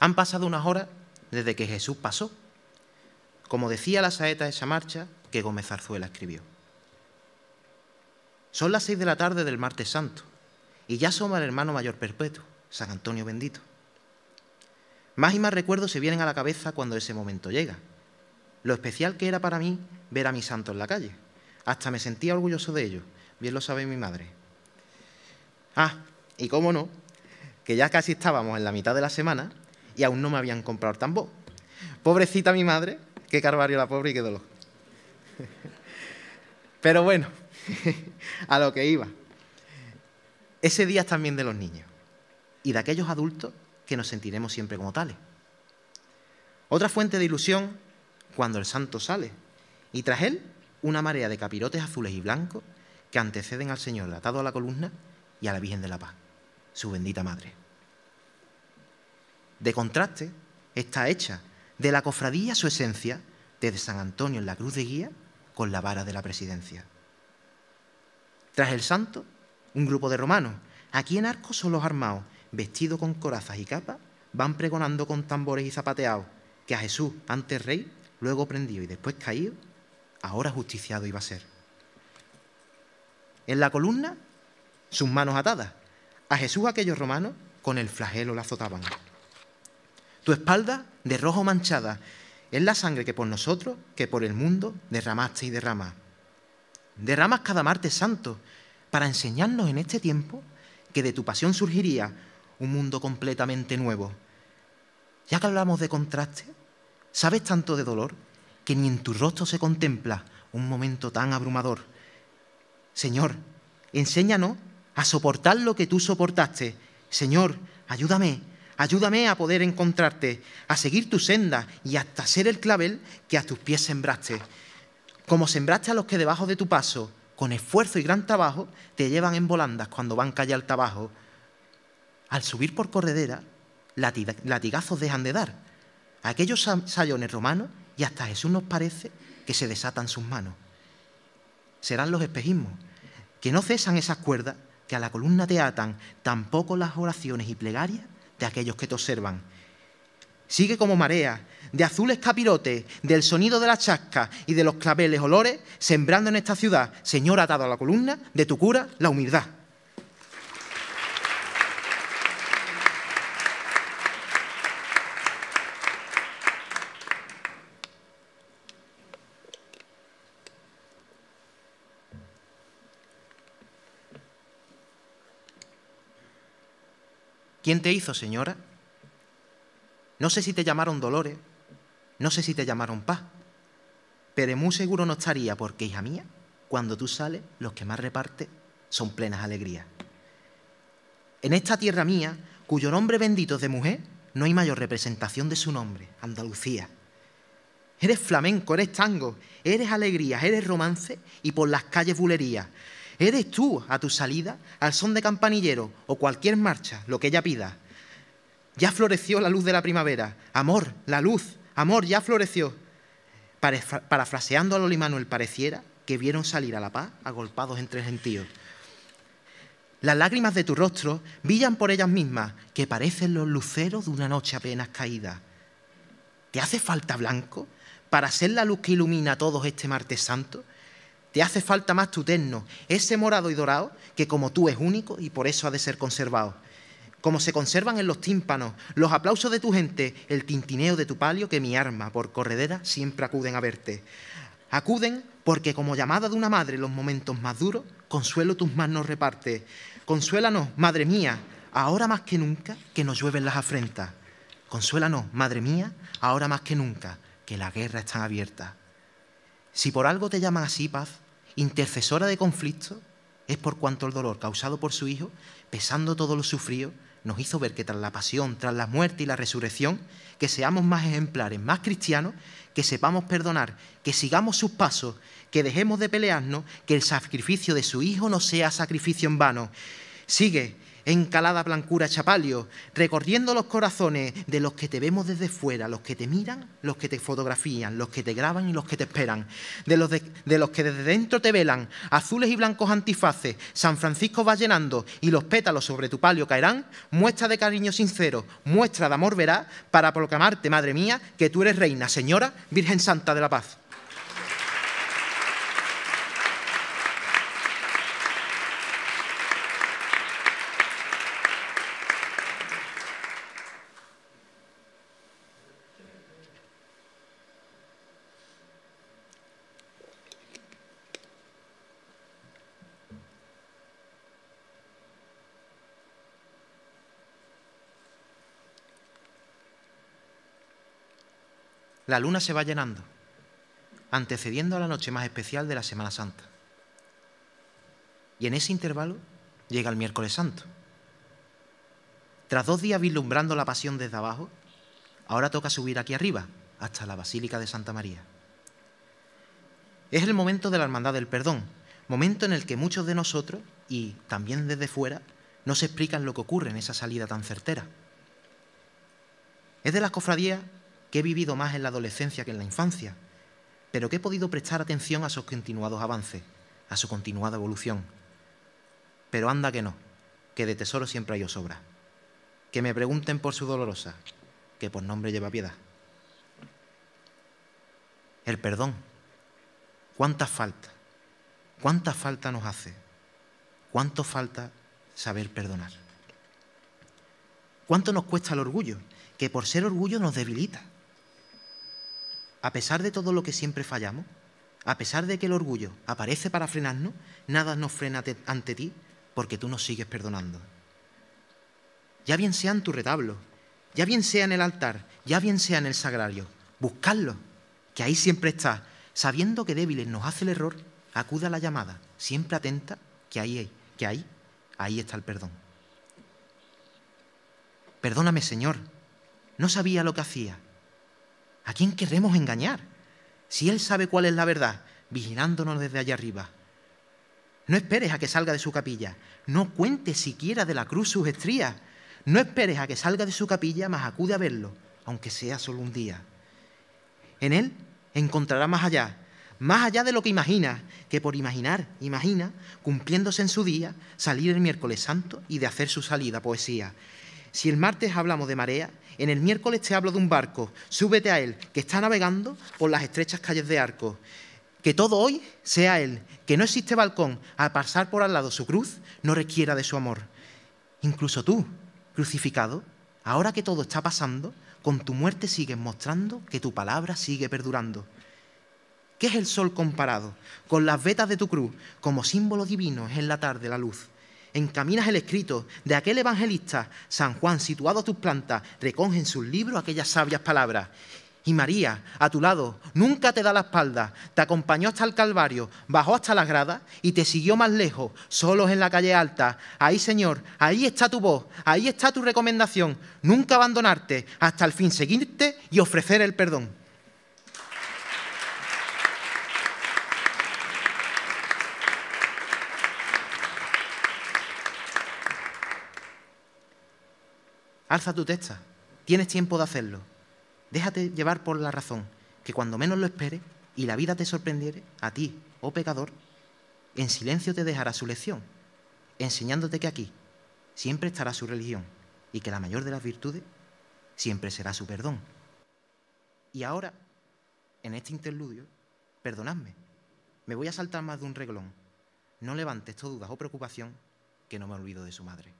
Han pasado unas horas desde que Jesús pasó. Como decía la saeta de esa marcha, que Gómez Arzuela escribió. Son las seis de la tarde del martes santo y ya somos el hermano mayor perpetuo, San Antonio bendito. Más y más recuerdos se vienen a la cabeza cuando ese momento llega. Lo especial que era para mí ver a mi santo en la calle. Hasta me sentía orgulloso de ello, bien lo sabe mi madre. Ah, y cómo no, que ya casi estábamos en la mitad de la semana y aún no me habían comprado el Pobrecita mi madre, qué carvario la pobre y qué dolor. [LAUGHS] Pero bueno, [LAUGHS] a lo que iba. Ese día es también de los niños y de aquellos adultos que nos sentiremos siempre como tales. Otra fuente de ilusión cuando el santo sale y tras él una marea de capirotes azules y blancos que anteceden al Señor atado a la columna y a la Virgen de la Paz, su bendita madre. De contraste, está hecha de la cofradía su esencia desde San Antonio en la cruz de guía con la vara de la presidencia. Tras el santo, un grupo de romanos, aquí en arcos son los armados, vestidos con corazas y capas, van pregonando con tambores y zapateados que a Jesús, antes rey, luego prendido y después caído, ahora justiciado iba a ser. En la columna, sus manos atadas. A Jesús aquellos romanos con el flagelo la azotaban. Tu espalda de rojo manchada, es la sangre que por nosotros, que por el mundo, derramaste y derramas. Derramas cada martes santo para enseñarnos en este tiempo que de tu pasión surgiría un mundo completamente nuevo. Ya que hablamos de contraste, sabes tanto de dolor que ni en tu rostro se contempla un momento tan abrumador. Señor, enséñanos a soportar lo que tú soportaste. Señor, ayúdame Ayúdame a poder encontrarte, a seguir tu senda y hasta ser el clavel que a tus pies sembraste. Como sembraste a los que debajo de tu paso, con esfuerzo y gran trabajo, te llevan en volandas cuando van calle al trabajo. Al subir por corredera, latigazos dejan de dar. aquellos sayones romanos y hasta Jesús nos parece que se desatan sus manos. Serán los espejismos, que no cesan esas cuerdas que a la columna te atan, tampoco las oraciones y plegarias de aquellos que te observan. Sigue como marea, de azules capirotes, del sonido de la chascas y de los claveles olores, sembrando en esta ciudad, Señor atado a la columna, de tu cura, la humildad. ¿Quién te hizo, señora? No sé si te llamaron Dolores, no sé si te llamaron Paz, pero muy seguro no estaría porque, hija mía, cuando tú sales, los que más reparte son plenas alegrías. En esta tierra mía, cuyo nombre bendito es de mujer, no hay mayor representación de su nombre, Andalucía. Eres flamenco, eres tango, eres alegría, eres romance y por las calles bulería. ¿Eres tú a tu salida, al son de campanillero o cualquier marcha, lo que ella pida? Ya floreció la luz de la primavera. Amor, la luz, amor, ya floreció. Parafraseando a Loli Manuel, pareciera que vieron salir a la paz agolpados entre gentíos. Las lágrimas de tu rostro brillan por ellas mismas, que parecen los luceros de una noche apenas caída. ¿Te hace falta blanco para ser la luz que ilumina a todos este martes santo? Te hace falta más tu terno, ese morado y dorado, que como tú es único y por eso ha de ser conservado. Como se conservan en los tímpanos, los aplausos de tu gente, el tintineo de tu palio, que mi arma por corredera siempre acuden a verte. Acuden porque como llamada de una madre en los momentos más duros, consuelo tus manos reparte. Consuélanos, madre mía, ahora más que nunca que nos llueven las afrentas. Consuélanos, madre mía, ahora más que nunca que la guerra está abierta. Si por algo te llaman así, paz, intercesora de conflictos, es por cuanto el dolor causado por su Hijo, pesando todo lo sufrido, nos hizo ver que tras la pasión, tras la muerte y la resurrección, que seamos más ejemplares, más cristianos, que sepamos perdonar, que sigamos sus pasos, que dejemos de pelearnos, que el sacrificio de su Hijo no sea sacrificio en vano. Sigue, encalada, calada blancura chapalio, recorriendo los corazones de los que te vemos desde fuera, los que te miran, los que te fotografían, los que te graban y los que te esperan, de los, de, los que desde dentro te velan, azules y blancos antifaces, San Francisco va llenando y los pétalos sobre tu palio caerán, muestra de cariño sincero, muestra de amor verás, para proclamarte, madre mía, que tú eres reina, señora, Virgen Santa de la Paz. La luna se va llenando, antecediendo a la noche más especial de la Semana Santa. Y en ese intervalo llega el miércoles santo. Tras dos días vislumbrando la pasión desde abajo, ahora toca subir aquí arriba, hasta la Basílica de Santa María. Es el momento de la hermandad del perdón, momento en el que muchos de nosotros, y también desde fuera, no se explican lo que ocurre en esa salida tan certera. Es de las cofradías que he vivido más en la adolescencia que en la infancia, pero que he podido prestar atención a sus continuados avances, a su continuada evolución. Pero anda que no, que de tesoro siempre hay sobra. Que me pregunten por su dolorosa, que por nombre lleva piedad. El perdón. ¿Cuánta falta? ¿Cuánta falta nos hace? ¿Cuánto falta saber perdonar? ¿Cuánto nos cuesta el orgullo? Que por ser orgullo nos debilita a pesar de todo lo que siempre fallamos, a pesar de que el orgullo aparece para frenarnos, nada nos frena ante ti porque tú nos sigues perdonando. Ya bien sea en tu retablo, ya bien sea en el altar, ya bien sea en el sagrario, buscadlo, que ahí siempre está, sabiendo que débiles nos hace el error, acuda a la llamada, siempre atenta, que ahí, que ahí, ahí está el perdón. Perdóname, Señor, no sabía lo que hacía, ¿A quién queremos engañar? Si Él sabe cuál es la verdad, vigilándonos desde allá arriba. No esperes a que salga de su capilla, no cuentes siquiera de la cruz sus estrías. No esperes a que salga de su capilla, mas acude a verlo, aunque sea solo un día. En Él encontrará más allá, más allá de lo que imagina, que por imaginar, imagina, cumpliéndose en su día, salir el miércoles santo y de hacer su salida poesía. Si el martes hablamos de marea, en el miércoles te hablo de un barco, súbete a él, que está navegando por las estrechas calles de arco. Que todo hoy sea Él, que no existe balcón, al pasar por al lado su cruz, no requiera de su amor. Incluso tú, crucificado, ahora que todo está pasando, con tu muerte sigues mostrando que tu palabra sigue perdurando. ¿Qué es el sol comparado? Con las vetas de tu cruz, como símbolo divino en la tarde la luz encaminas el escrito de aquel evangelista, San Juan, situado a tus plantas, recoge en sus libros aquellas sabias palabras. Y María, a tu lado, nunca te da la espalda, te acompañó hasta el Calvario, bajó hasta las gradas y te siguió más lejos, solos en la calle alta. Ahí, Señor, ahí está tu voz, ahí está tu recomendación, nunca abandonarte, hasta el fin seguirte y ofrecer el perdón. Alza tu testa. Tienes tiempo de hacerlo. Déjate llevar por la razón, que cuando menos lo espere y la vida te sorprendiere, a ti, oh pecador, en silencio te dejará su lección, enseñándote que aquí siempre estará su religión y que la mayor de las virtudes siempre será su perdón. Y ahora, en este interludio, perdonadme, me voy a saltar más de un reglón. No levantes tu dudas o preocupación, que no me olvido de su madre.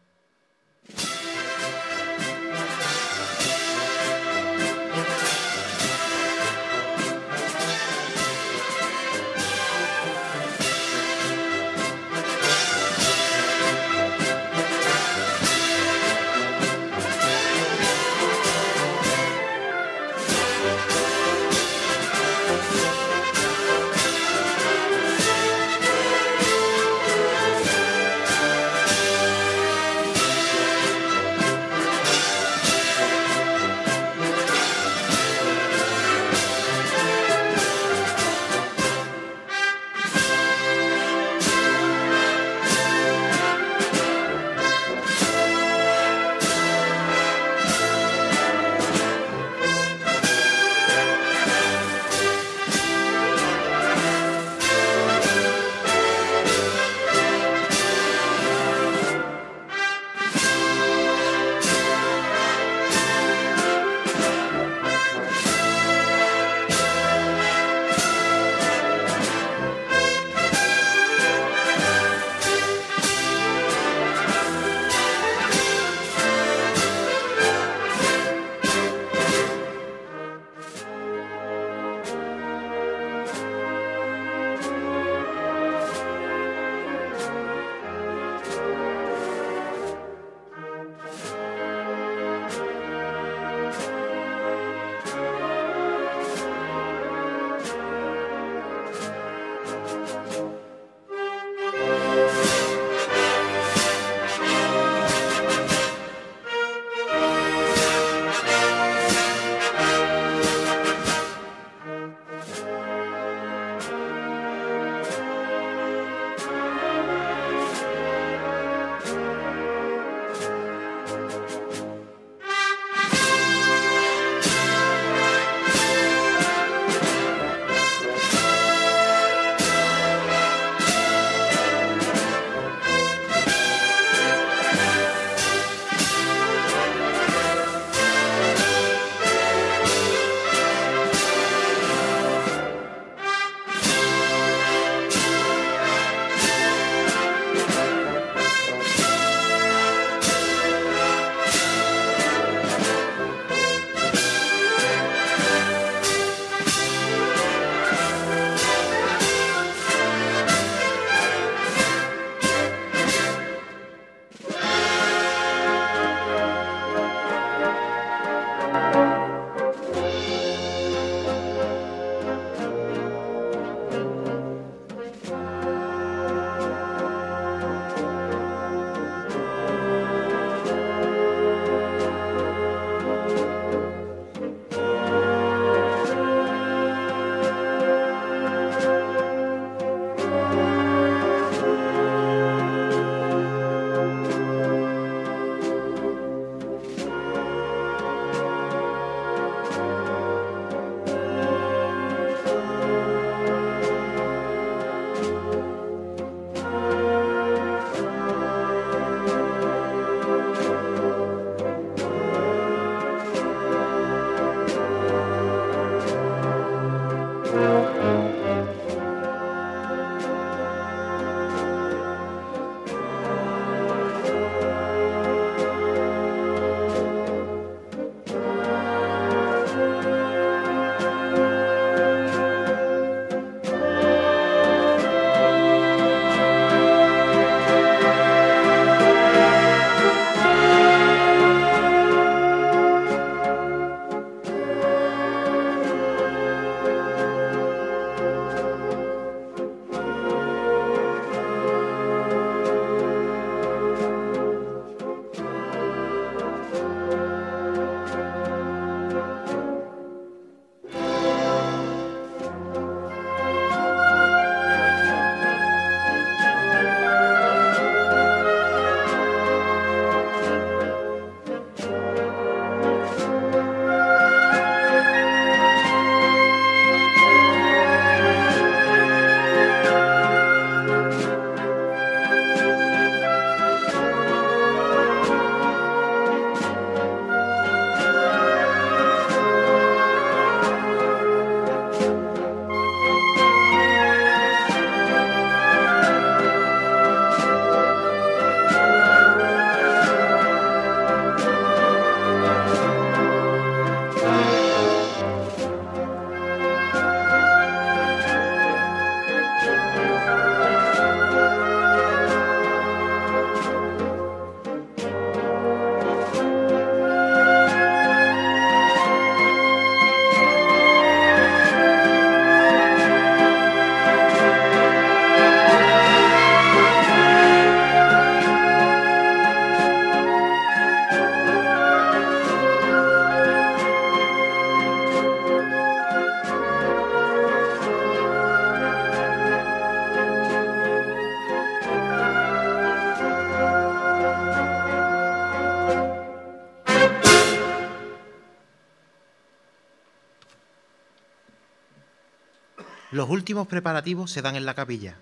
Los últimos preparativos se dan en la capilla.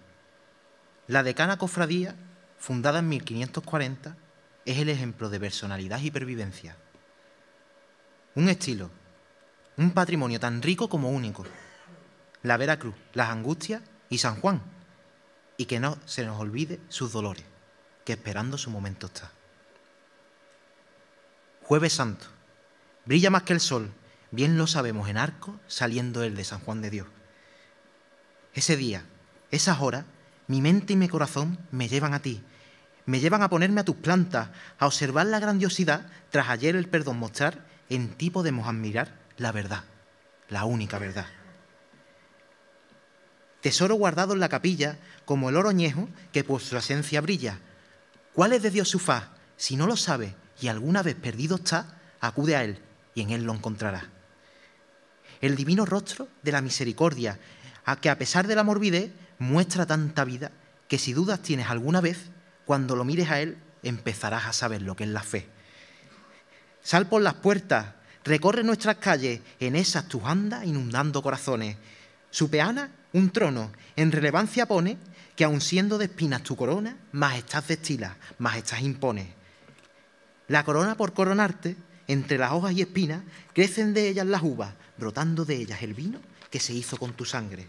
La decana cofradía, fundada en 1540, es el ejemplo de personalidad y pervivencia. Un estilo, un patrimonio tan rico como único. La Veracruz, las angustias y San Juan. Y que no se nos olvide sus dolores, que esperando su momento está. Jueves Santo. Brilla más que el sol, bien lo sabemos en arco, saliendo el de San Juan de Dios. Ese día, esas horas, mi mente y mi corazón me llevan a ti. Me llevan a ponerme a tus plantas, a observar la grandiosidad tras ayer el perdón mostrar. En ti podemos admirar la verdad, la única verdad. Tesoro guardado en la capilla, como el oro ñejo que por su esencia brilla. ¿Cuál es de Dios su faz? Si no lo sabe y alguna vez perdido está, acude a él y en él lo encontrará. El divino rostro de la misericordia a que a pesar de la morbidez muestra tanta vida que si dudas tienes alguna vez, cuando lo mires a Él empezarás a saber lo que es la fe. Sal por las puertas, recorre nuestras calles, en esas tus andas inundando corazones. Su peana, un trono, en relevancia pone que aun siendo de espinas tu corona, más estás destila, estás impone. La corona por coronarte, entre las hojas y espinas, crecen de ellas las uvas, brotando de ellas el vino que se hizo con tu sangre.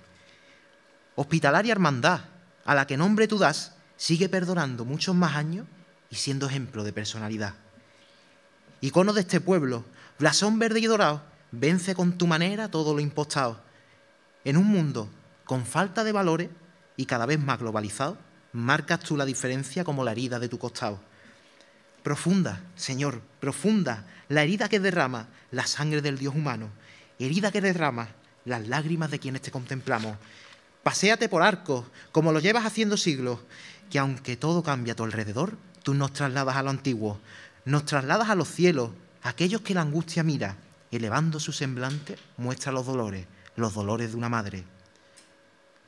Hospitalaria hermandad, a la que nombre tú das, sigue perdonando muchos más años y siendo ejemplo de personalidad. Icono de este pueblo, blasón verde y dorado, vence con tu manera todo lo impostado. En un mundo con falta de valores y cada vez más globalizado, marcas tú la diferencia como la herida de tu costado. Profunda, Señor, profunda, la herida que derrama la sangre del Dios humano, herida que derrama las lágrimas de quienes te contemplamos. Paséate por arcos, como lo llevas haciendo siglos, que aunque todo cambia a tu alrededor, tú nos trasladas a lo antiguo, nos trasladas a los cielos, aquellos que la angustia mira, elevando su semblante, muestra los dolores, los dolores de una madre.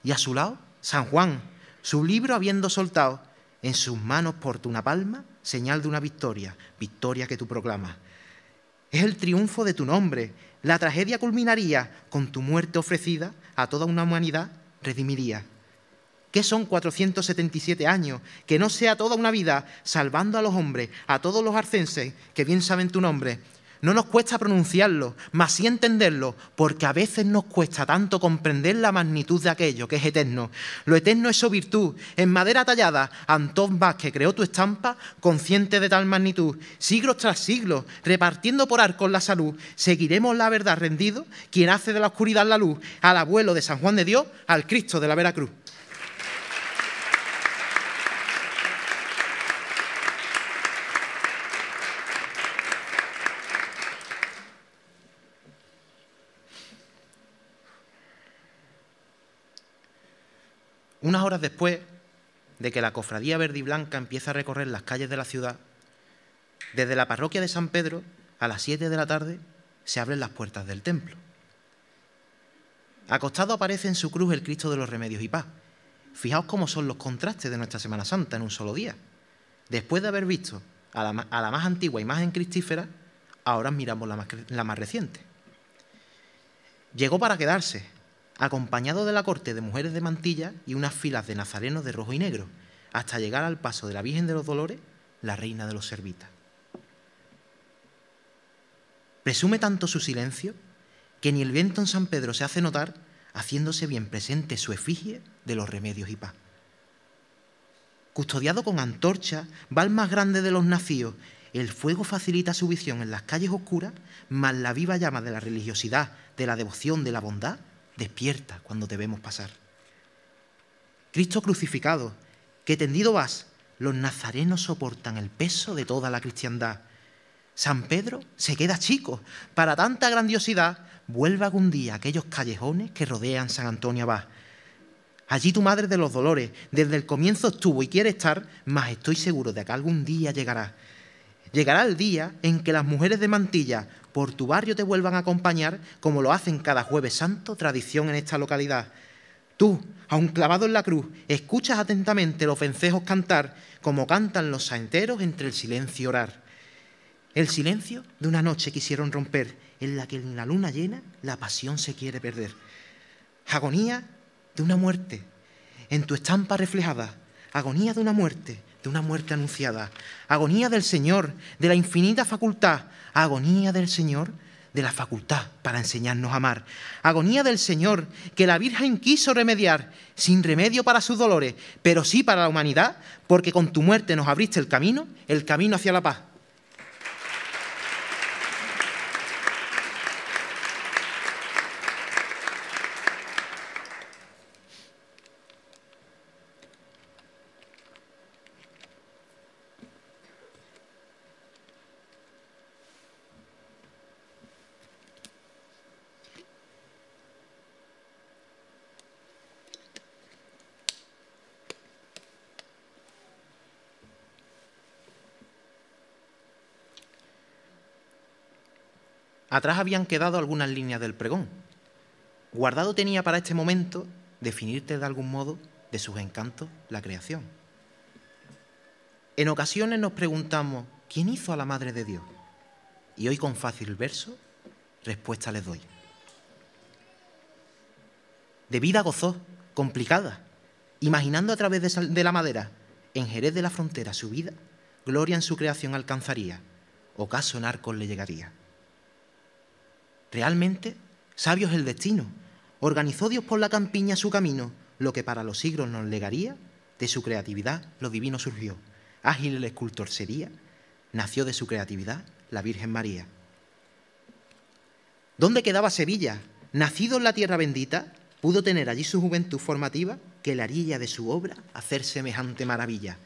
Y a su lado, San Juan, su libro habiendo soltado, en sus manos porta una palma, señal de una victoria, victoria que tú proclamas. Es el triunfo de tu nombre, la tragedia culminaría con tu muerte ofrecida a toda una humanidad redimiría. ¿Qué son 477 años? Que no sea toda una vida salvando a los hombres, a todos los arcenses que bien saben tu nombre no nos cuesta pronunciarlo, más sí entenderlo, porque a veces nos cuesta tanto comprender la magnitud de aquello que es eterno. Lo eterno es su virtud. En madera tallada, Antón Vázquez creó tu estampa, consciente de tal magnitud. Siglos tras siglos, repartiendo por arcos la salud, seguiremos la verdad rendido, quien hace de la oscuridad la luz, al abuelo de San Juan de Dios, al Cristo de la Veracruz. Unas horas después de que la cofradía verde y blanca empieza a recorrer las calles de la ciudad, desde la parroquia de San Pedro a las 7 de la tarde se abren las puertas del templo. Acostado aparece en su cruz el Cristo de los Remedios y Paz. Fijaos cómo son los contrastes de nuestra Semana Santa en un solo día. Después de haber visto a la, más antigua imagen cristífera, ahora miramos la más reciente. Llegó para quedarse, acompañado de la corte de mujeres de mantilla y unas filas de nazarenos de rojo y negro, hasta llegar al paso de la Virgen de los Dolores, la reina de los servitas. Presume tanto su silencio que ni el viento en San Pedro se hace notar, haciéndose bien presente su efigie de los remedios y paz. Custodiado con antorcha, va el más grande de los nacidos el fuego facilita su visión en las calles oscuras, más la viva llama de la religiosidad, de la devoción, de la bondad, despierta cuando debemos pasar. Cristo crucificado, que tendido vas, los nazarenos soportan el peso de toda la cristiandad. San Pedro se queda chico. Para tanta grandiosidad, vuelva algún día a aquellos callejones que rodean San Antonio Abad. Allí tu madre de los dolores desde el comienzo estuvo y quiere estar, mas estoy seguro de que algún día llegará. Llegará el día en que las mujeres de mantilla por tu barrio te vuelvan a acompañar como lo hacen cada jueves santo, tradición en esta localidad. Tú, aun clavado en la cruz, escuchas atentamente los vencejos cantar como cantan los saenteros entre el silencio y orar. El silencio de una noche quisieron romper, en la que en la luna llena la pasión se quiere perder. Agonía de una muerte, en tu estampa reflejada, agonía de una muerte, una muerte anunciada, agonía del Señor, de la infinita facultad, agonía del Señor, de la facultad para enseñarnos a amar, agonía del Señor que la Virgen quiso remediar, sin remedio para sus dolores, pero sí para la humanidad, porque con tu muerte nos abriste el camino, el camino hacia la paz. Atrás habían quedado algunas líneas del pregón. Guardado tenía para este momento definirte de algún modo de sus encantos la creación. En ocasiones nos preguntamos, ¿quién hizo a la Madre de Dios? Y hoy con fácil verso, respuesta les doy. De vida gozó, complicada, imaginando a través de la madera, en Jerez de la Frontera su vida, gloria en su creación alcanzaría, ocaso en arcos le llegaría. Realmente, sabio es el destino. Organizó Dios por la campiña su camino, lo que para los siglos nos legaría, de su creatividad lo divino surgió. Ágil el escultor sería, nació de su creatividad la Virgen María. ¿Dónde quedaba Sevilla? Nacido en la tierra bendita, pudo tener allí su juventud formativa que la haría de su obra hacer semejante maravilla.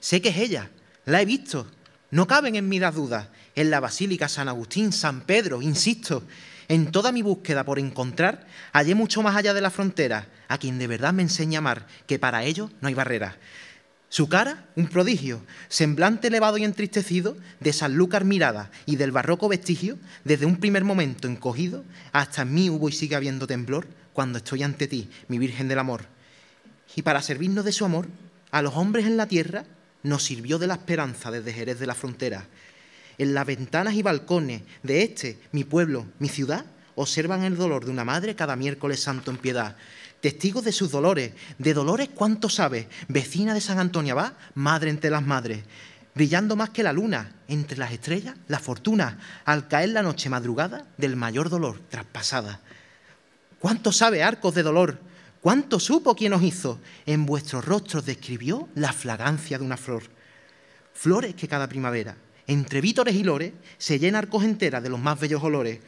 Sé que es ella, la he visto, no caben en mí las dudas, en la Basílica San Agustín, San Pedro, insisto. En toda mi búsqueda por encontrar, hallé mucho más allá de la frontera a quien de verdad me enseña a amar, que para ello no hay barrera. Su cara, un prodigio, semblante elevado y entristecido, de Sanlúcar mirada y del barroco vestigio, desde un primer momento encogido, hasta en mí hubo y sigue habiendo temblor cuando estoy ante ti, mi Virgen del Amor. Y para servirnos de su amor, a los hombres en la tierra, nos sirvió de la esperanza desde Jerez de la Frontera, en las ventanas y balcones de este, mi pueblo, mi ciudad, observan el dolor de una madre cada miércoles santo en piedad. Testigos de sus dolores, de dolores cuánto sabe, vecina de San Antonio va, madre entre las madres brillando más que la luna, entre las estrellas, la fortuna, al caer la noche madrugada del mayor dolor traspasada. ¿Cuánto sabe arcos de dolor? ¿Cuánto supo quien os hizo? En vuestros rostros describió la flagancia de una flor. Flores que cada primavera entre vítores y lores se llena arcos de los más bellos olores.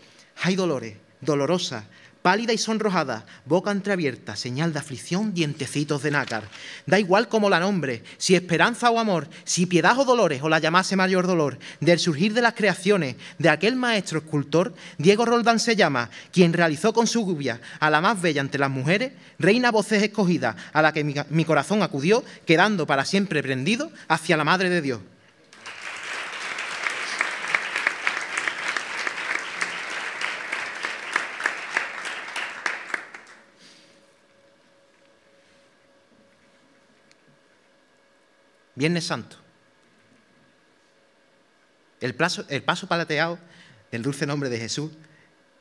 Hay dolores, dolorosa, pálida y sonrojada, boca entreabierta, señal de aflicción, dientecitos de nácar. Da igual como la nombre, si esperanza o amor, si piedad o dolores, o la llamase mayor dolor, del surgir de las creaciones de aquel maestro escultor, Diego Roldán se llama, quien realizó con su gubia a la más bella entre las mujeres, reina voces escogida, a la que mi corazón acudió, quedando para siempre prendido hacia la Madre de Dios. Viernes Santo. El, paso palateado del dulce nombre de Jesús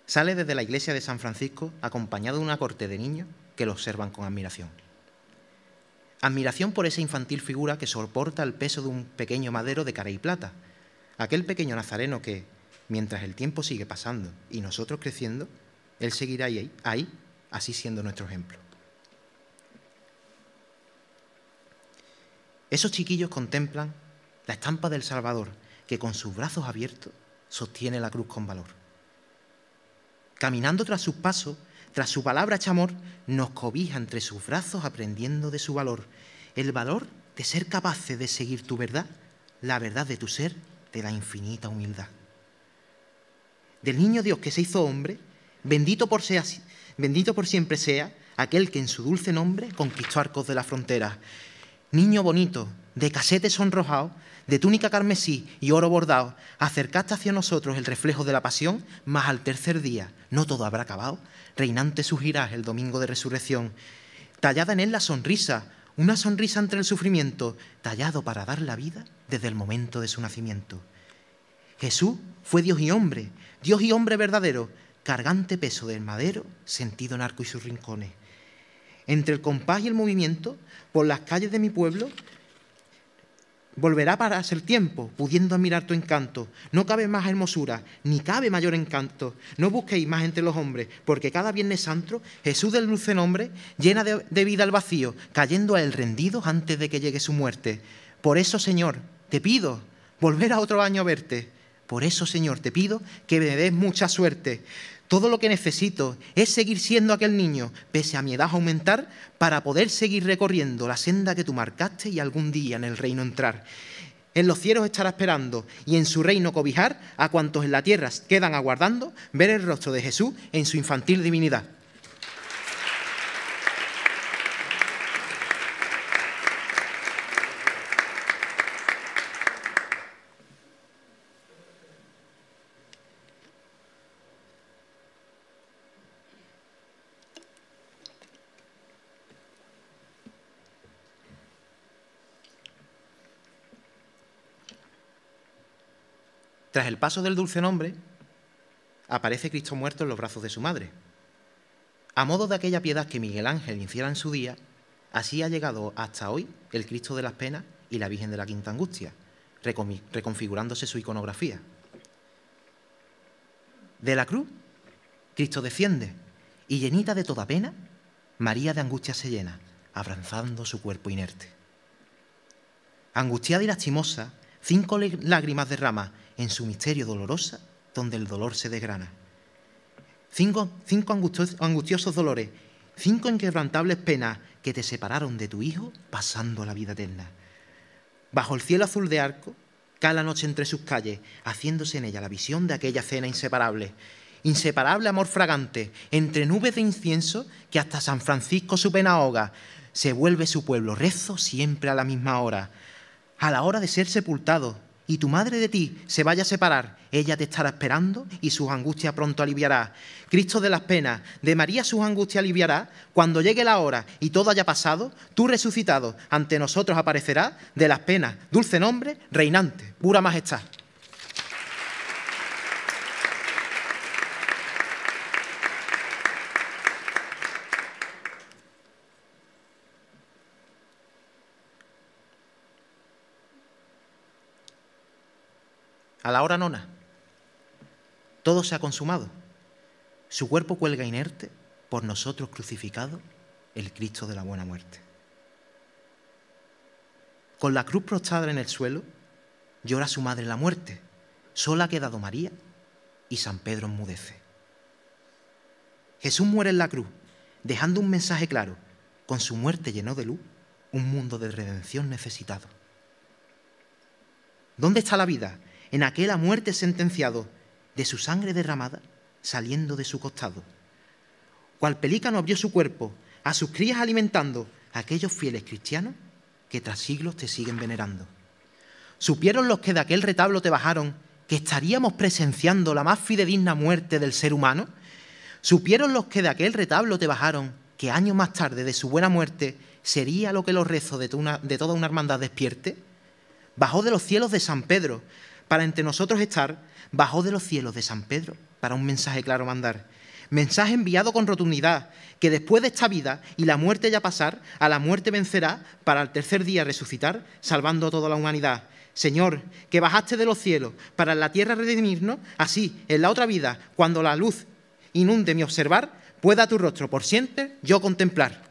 sale desde la iglesia de San Francisco acompañado de una corte de niños que lo observan con admiración. Admiración por esa infantil figura que soporta el peso de un pequeño madero de cara y plata, aquel pequeño nazareno que, mientras el tiempo sigue pasando y nosotros creciendo, él seguirá ahí, ahí así siendo nuestro ejemplo. Esos chiquillos contemplan la estampa del Salvador, que con sus brazos abiertos sostiene la cruz con valor. Caminando tras sus pasos, tras su palabra ¡Chamor! Este nos cobija entre sus brazos aprendiendo de su valor, el valor de ser capaces de seguir tu verdad, la verdad de tu ser, de la infinita humildad. Del niño Dios que se hizo hombre, bendito por, sea, bendito por siempre sea aquel que en su dulce nombre conquistó arcos de la frontera niño bonito, de casete sonrojado, de túnica carmesí y oro bordado, acercaste hacia nosotros el reflejo de la pasión, mas al tercer día, no todo habrá acabado, reinante surgirás el domingo de resurrección. Tallada en él la sonrisa, una sonrisa entre el sufrimiento, tallado para dar la vida desde el momento de su nacimiento. Jesús fue Dios y hombre, Dios y hombre verdadero, cargante peso del madero, sentido en arco y sus rincones entre el compás y el movimiento, por las calles de mi pueblo, volverá para hacer tiempo, pudiendo admirar tu encanto. No cabe más hermosura, ni cabe mayor encanto. No busquéis más entre los hombres, porque cada Viernes Santo, Jesús del dulce nombre, llena de, vida el vacío, cayendo a él rendido antes de que llegue su muerte. Por eso, Señor, te pido volver a otro año a verte. Por eso, Señor, te pido que me des mucha suerte. Todo lo que necesito es seguir siendo aquel niño, pese a mi edad aumentar, para poder seguir recorriendo la senda que tú marcaste y algún día en el reino entrar. En los cielos estará esperando y en su reino cobijar a cuantos en la tierra quedan aguardando ver el rostro de Jesús en su infantil divinidad. Tras el paso del dulce nombre, aparece Cristo muerto en los brazos de su madre. A modo de aquella piedad que Miguel Ángel hiciera en su día, así ha llegado hasta hoy el Cristo de las Penas y la Virgen de la Quinta Angustia, reconfigurándose su iconografía. De la cruz, Cristo desciende y llenita de toda pena, María de angustia se llena, abrazando su cuerpo inerte. Angustiada y lastimosa, cinco lágrimas derrama en su misterio dolorosa, donde el dolor se desgrana. Cinco, cinco angustiosos dolores, cinco inquebrantables penas que te separaron de tu hijo pasando la vida eterna. Bajo el cielo azul de arco, cae la noche entre sus calles, haciéndose en ella la visión de aquella cena inseparable. Inseparable amor fragante, entre nubes de incienso que hasta San Francisco su pena ahoga. Se vuelve su pueblo, rezo siempre a la misma hora, a la hora de ser sepultado, y tu madre de ti se vaya a separar, ella te estará esperando y sus angustias pronto aliviará. Cristo de las penas, de María sus angustias aliviará, cuando llegue la hora y todo haya pasado, tú resucitado ante nosotros aparecerás, de las penas, dulce nombre, reinante, pura majestad. a la hora nona. Todo se ha consumado. Su cuerpo cuelga inerte, por nosotros crucificado, el Cristo de la buena muerte. Con la cruz prostrada en el suelo, llora su madre la muerte. Sola ha quedado María y San Pedro enmudece. Jesús muere en la cruz, dejando un mensaje claro. Con su muerte llenó de luz un mundo de redención necesitado. ¿Dónde está la vida? en aquella muerte sentenciado, de su sangre derramada, saliendo de su costado. Cual pelícano abrió su cuerpo, a sus crías alimentando, a aquellos fieles cristianos que tras siglos te siguen venerando. Supieron los que de aquel retablo te bajaron que estaríamos presenciando la más fidedigna muerte del ser humano. Supieron los que de aquel retablo te bajaron que años más tarde de su buena muerte sería lo que los rezos de toda una hermandad despierte. Bajó de los cielos de San Pedro para entre nosotros estar, bajó de los cielos de San Pedro para un mensaje claro mandar. Mensaje enviado con rotundidad, que después de esta vida y la muerte ya pasar, a la muerte vencerá para el tercer día resucitar, salvando a toda la humanidad. Señor, que bajaste de los cielos para en la tierra redimirnos, así en la otra vida, cuando la luz inunde mi observar, pueda tu rostro por siempre yo contemplar.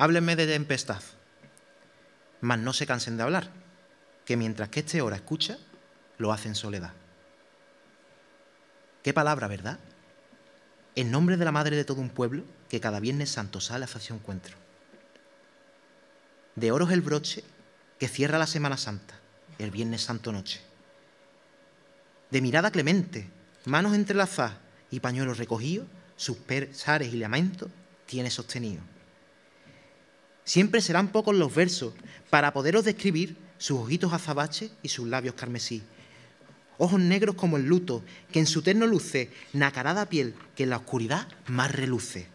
Háblenme de tempestad, mas no se cansen de hablar, que mientras que este hora escucha, lo hace en soledad. Qué palabra, ¿verdad? En nombre de la madre de todo un pueblo que cada viernes santo sale hacia su encuentro. De oro es el broche que cierra la Semana Santa, el Viernes Santo noche. De mirada clemente, manos entrelazadas y pañuelos recogidos, sus pesares y lamentos tiene sostenido. Siempre serán pocos los versos para poderos describir sus ojitos azabache y sus labios carmesí. Ojos negros como el luto, que en su terno luce, nacarada piel que en la oscuridad más reluce.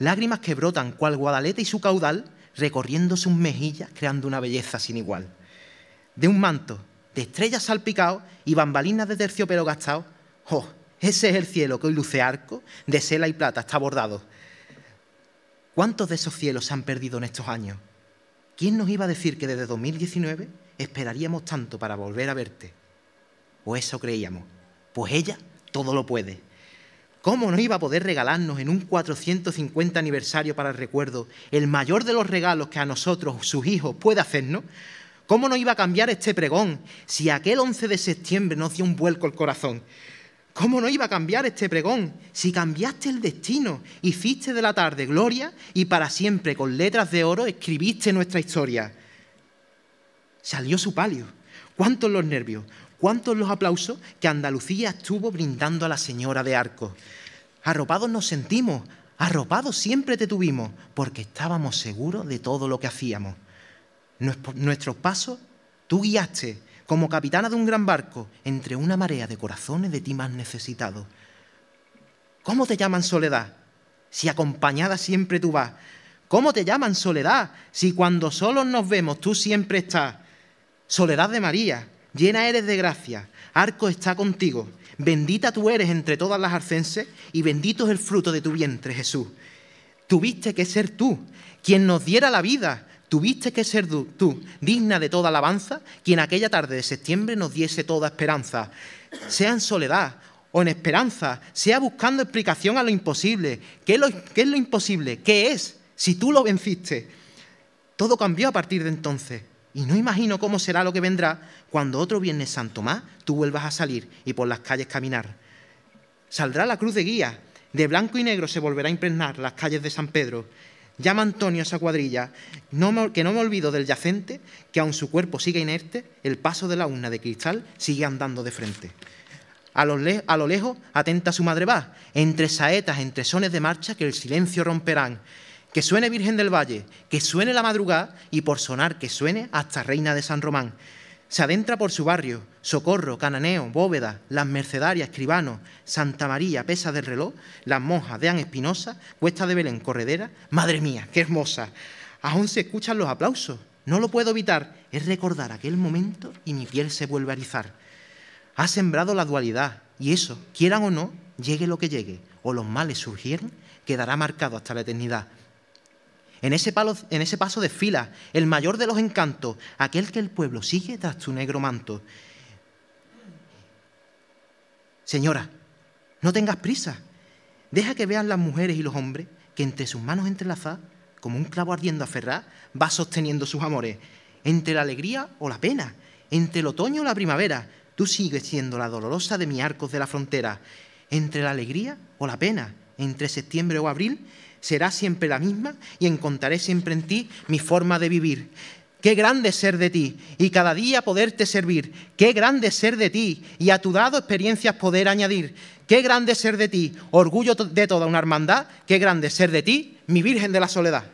Lágrimas que brotan cual guadalete y su caudal, recorriendo sus mejillas, creando una belleza sin igual. De un manto, de estrellas salpicados y bambalinas de terciopelo gastado, ¡oh! Ese es el cielo que hoy luce arco, de sela y plata está bordado ¿Cuántos de esos cielos se han perdido en estos años? ¿Quién nos iba a decir que desde 2019 esperaríamos tanto para volver a verte? O pues eso creíamos. Pues ella todo lo puede. ¿Cómo no iba a poder regalarnos en un 450 aniversario para el recuerdo el mayor de los regalos que a nosotros, sus hijos, puede hacernos? ¿Cómo no iba a cambiar este pregón si aquel 11 de septiembre nos dio un vuelco el corazón? ¿Cómo no iba a cambiar este pregón? Si cambiaste el destino, hiciste de la tarde gloria y para siempre con letras de oro escribiste nuestra historia. Salió su palio. ¿Cuántos los nervios? ¿Cuántos los aplausos que Andalucía estuvo brindando a la señora de Arcos? Arropados nos sentimos, arropados siempre te tuvimos, porque estábamos seguros de todo lo que hacíamos. Nuestros pasos tú guiaste, como capitana de un gran barco, entre una marea de corazones de ti más necesitados. ¿Cómo te llaman soledad? Si acompañada siempre tú vas. ¿Cómo te llaman soledad? Si cuando solos nos vemos tú siempre estás. Soledad de María, llena eres de gracia, arco está contigo. Bendita tú eres entre todas las arcenses y bendito es el fruto de tu vientre, Jesús. Tuviste que ser tú quien nos diera la vida, Tuviste que ser tú, digna de toda alabanza, quien aquella tarde de septiembre nos diese toda esperanza, sea en soledad o en esperanza, sea buscando explicación a lo imposible. ¿Qué es lo, imposible? ¿Qué es? Si tú lo venciste. Todo cambió a partir de entonces. Y no imagino cómo será lo que vendrá cuando otro Viernes Santo más tú vuelvas a salir y por las calles caminar. Saldrá la cruz de guía, de blanco y negro se volverá a impregnar las calles de San Pedro Llama Antonio a esa cuadrilla, no que no me olvido del yacente, que aun su cuerpo sigue inerte, el paso de la urna de cristal sigue andando de frente. a lo lejos, atenta su madre va, entre saetas, entre sones de marcha que el silencio romperán. Que suene Virgen del Valle, que suene la madrugada y por sonar que suene hasta Reina de San Román. Se adentra por su barrio, Socorro, Cananeo, Bóveda, Las Mercedarias, escribano, Santa María, Pesa del Reloj, Las Monjas, Dean Espinosa, Cuesta de Belén, Corredera. Madre mía, qué hermosa. Aún se escuchan los aplausos. No lo puedo evitar. Es recordar aquel momento y mi piel se vuelve a erizar. Ha sembrado la dualidad y eso, quieran o no, llegue lo que llegue o los males surgieran, quedará marcado hasta la eternidad. En ese, en ese paso desfila el mayor de los encantos, aquel que el pueblo sigue tras tu negro manto. Señora, no tengas prisa. Deja que vean las mujeres y los hombres que entre sus manos entrelazadas, como un clavo ardiendo ferrar, va sosteniendo sus amores, entre la alegría o la pena, entre el otoño o la primavera. Tú sigues siendo la dolorosa de mi arcos de la frontera. Entre la alegría o la pena, entre septiembre o abril, será siempre la misma y encontraré siempre en ti mi forma de vivir. Qué grande ser de ti y cada día poderte servir. Qué grande ser de ti y a tu dado experiencias poder añadir. Qué grande ser de ti, orgullo de toda una hermandad. Qué grande ser de ti, mi Virgen de la Soledad.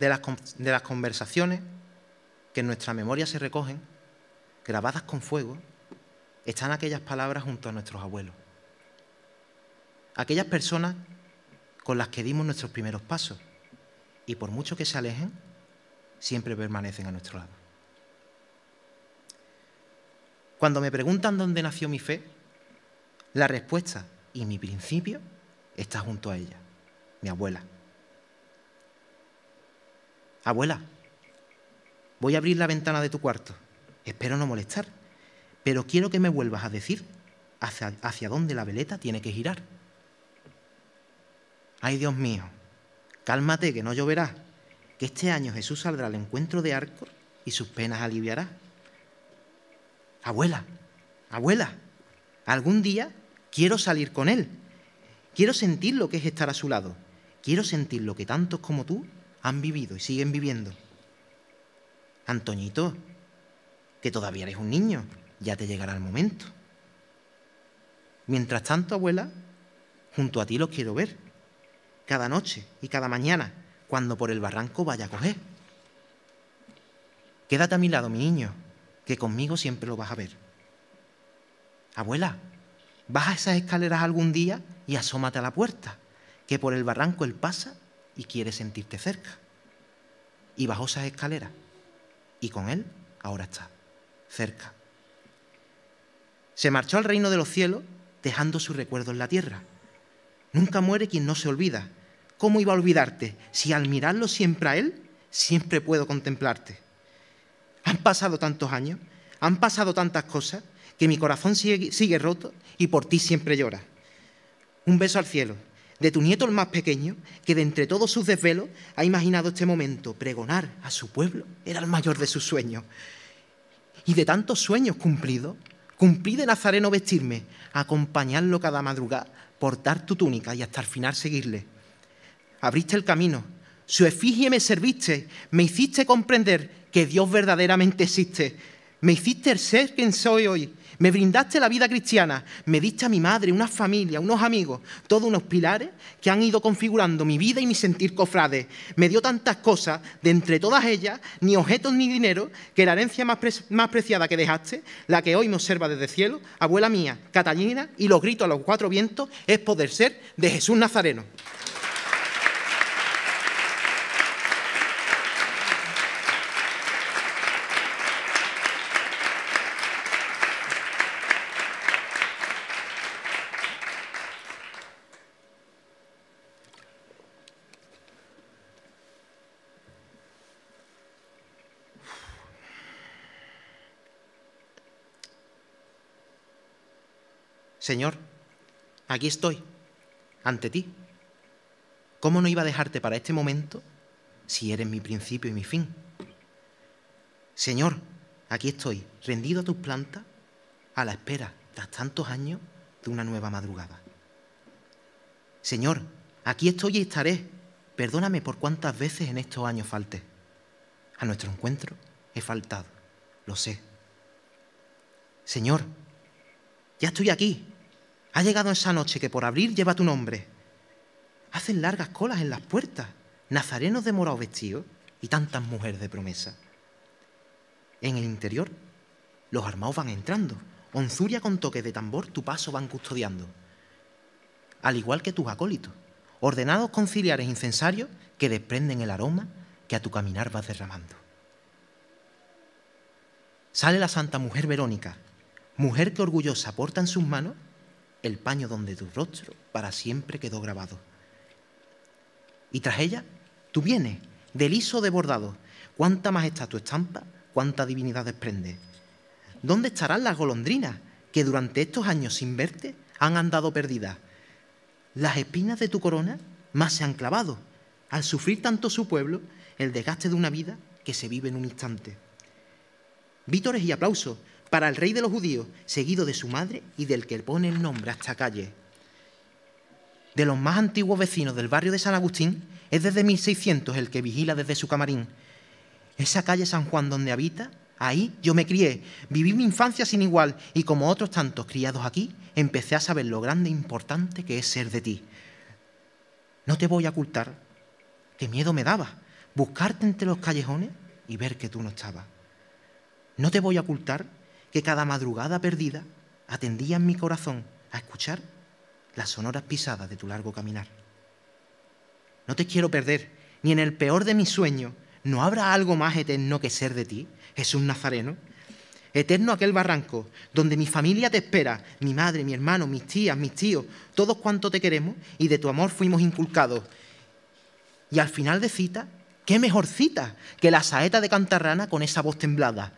de las, conversaciones que en nuestra memoria se recogen, grabadas con fuego, están aquellas palabras junto a nuestros abuelos. Aquellas personas con las que dimos nuestros primeros pasos y por mucho que se alejen, siempre permanecen a nuestro lado. Cuando me preguntan dónde nació mi fe, la respuesta y mi principio está junto a ella, mi abuela abuela, voy a abrir la ventana de tu cuarto, espero no molestar, pero quiero que me vuelvas a decir hacia, dónde la veleta tiene que girar. Ay Dios mío, cálmate que no lloverá, que este año Jesús saldrá al encuentro de Arcor y sus penas aliviará. Abuela, abuela, algún día quiero salir con él, quiero sentir lo que es estar a su lado, quiero sentir lo que tantos como tú han vivido y siguen viviendo. Antoñito, que todavía eres un niño, ya te llegará el momento. Mientras tanto, abuela, junto a ti los quiero ver, cada noche y cada mañana, cuando por el barranco vaya a coger. Quédate a mi lado, mi niño, que conmigo siempre lo vas a ver. Abuela, baja esas escaleras algún día y asómate a la puerta, que por el barranco él pasa y quiere sentirte cerca. Y bajó esas escaleras. Y con él ahora está, cerca. Se marchó al reino de los cielos dejando su recuerdo en la tierra. Nunca muere quien no se olvida. ¿Cómo iba a olvidarte si al mirarlo siempre a él, siempre puedo contemplarte? Han pasado tantos años, han pasado tantas cosas, que mi corazón sigue, sigue roto y por ti siempre llora. Un beso al cielo, de tu nieto el más pequeño, que de entre todos sus desvelos ha imaginado este momento, pregonar a su pueblo, era el mayor de sus sueños. Y de tantos sueños cumplidos, cumplí de Nazareno vestirme, acompañarlo cada madrugada, portar tu túnica y hasta el final seguirle. Abriste el camino, su efigie me serviste, me hiciste comprender que Dios verdaderamente existe, me hiciste el ser quien soy hoy, me brindaste la vida cristiana, me diste a mi madre, una familia, unos amigos, todos unos pilares que han ido configurando mi vida y mi sentir cofrade. Me dio tantas cosas, de entre todas ellas, ni objetos ni dinero, que la herencia más, más preciada que dejaste, la que hoy me observa desde el cielo, abuela mía, Catalina, y los gritos a los cuatro vientos, es poder ser de Jesús Nazareno. Señor, aquí estoy, ante ti. ¿Cómo no iba a dejarte para este momento si eres mi principio y mi fin? Señor, aquí estoy, rendido a tus plantas, a la espera, tras tantos años, de una nueva madrugada. Señor, aquí estoy y estaré. Perdóname por cuántas veces en estos años falté. A nuestro encuentro he faltado, lo sé. Señor, ya estoy aquí, ha llegado esa noche que por abrir lleva tu nombre. Hacen largas colas en las puertas, nazarenos de morado vestido y tantas mujeres de promesa. En el interior, los armados van entrando, onzuria con toque de tambor tu paso van custodiando, al igual que tus acólitos, ordenados conciliares incensarios que desprenden el aroma que a tu caminar vas derramando. Sale la santa mujer Verónica, mujer que orgullosa porta en sus manos el paño donde tu rostro para siempre quedó grabado. Y tras ella, tú vienes, del liso de bordado. Cuánta majestad tu estampa, cuánta divinidad desprende. ¿Dónde estarán las golondrinas que durante estos años sin verte han andado perdidas? Las espinas de tu corona más se han clavado, al sufrir tanto su pueblo el desgaste de una vida que se vive en un instante. Vítores y aplausos, para el rey de los judíos, seguido de su madre y del que pone el nombre a esta calle. De los más antiguos vecinos del barrio de San Agustín, es desde 1600 el que vigila desde su camarín. Esa calle San Juan donde habita, ahí yo me crié, viví mi infancia sin igual y como otros tantos criados aquí, empecé a saber lo grande e importante que es ser de ti. No te voy a ocultar qué miedo me daba buscarte entre los callejones y ver que tú no estabas. No te voy a ocultar que cada madrugada perdida atendía en mi corazón a escuchar las sonoras pisadas de tu largo caminar. No te quiero perder, ni en el peor de mis sueños, ¿no habrá algo más eterno que ser de ti, Jesús Nazareno? Eterno aquel barranco, donde mi familia te espera, mi madre, mi hermano, mis tías, mis tíos, todos cuantos te queremos y de tu amor fuimos inculcados. Y al final de cita, qué mejor cita que la saeta de Cantarrana con esa voz temblada.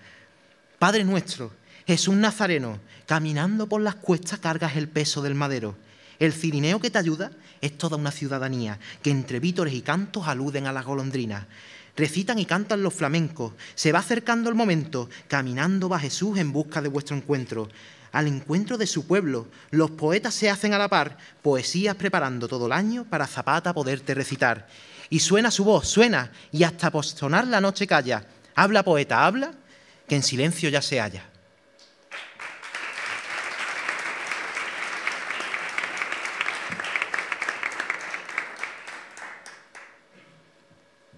Padre nuestro, Jesús Nazareno, caminando por las cuestas cargas el peso del madero. El cirineo que te ayuda es toda una ciudadanía, que entre vítores y cantos aluden a las golondrinas. Recitan y cantan los flamencos. Se va acercando el momento. Caminando va Jesús en busca de vuestro encuentro. Al encuentro de su pueblo, los poetas se hacen a la par, poesías preparando todo el año para Zapata poderte recitar. Y suena su voz, suena, y hasta postonar la noche calla. Habla poeta, habla, que en silencio ya se halla.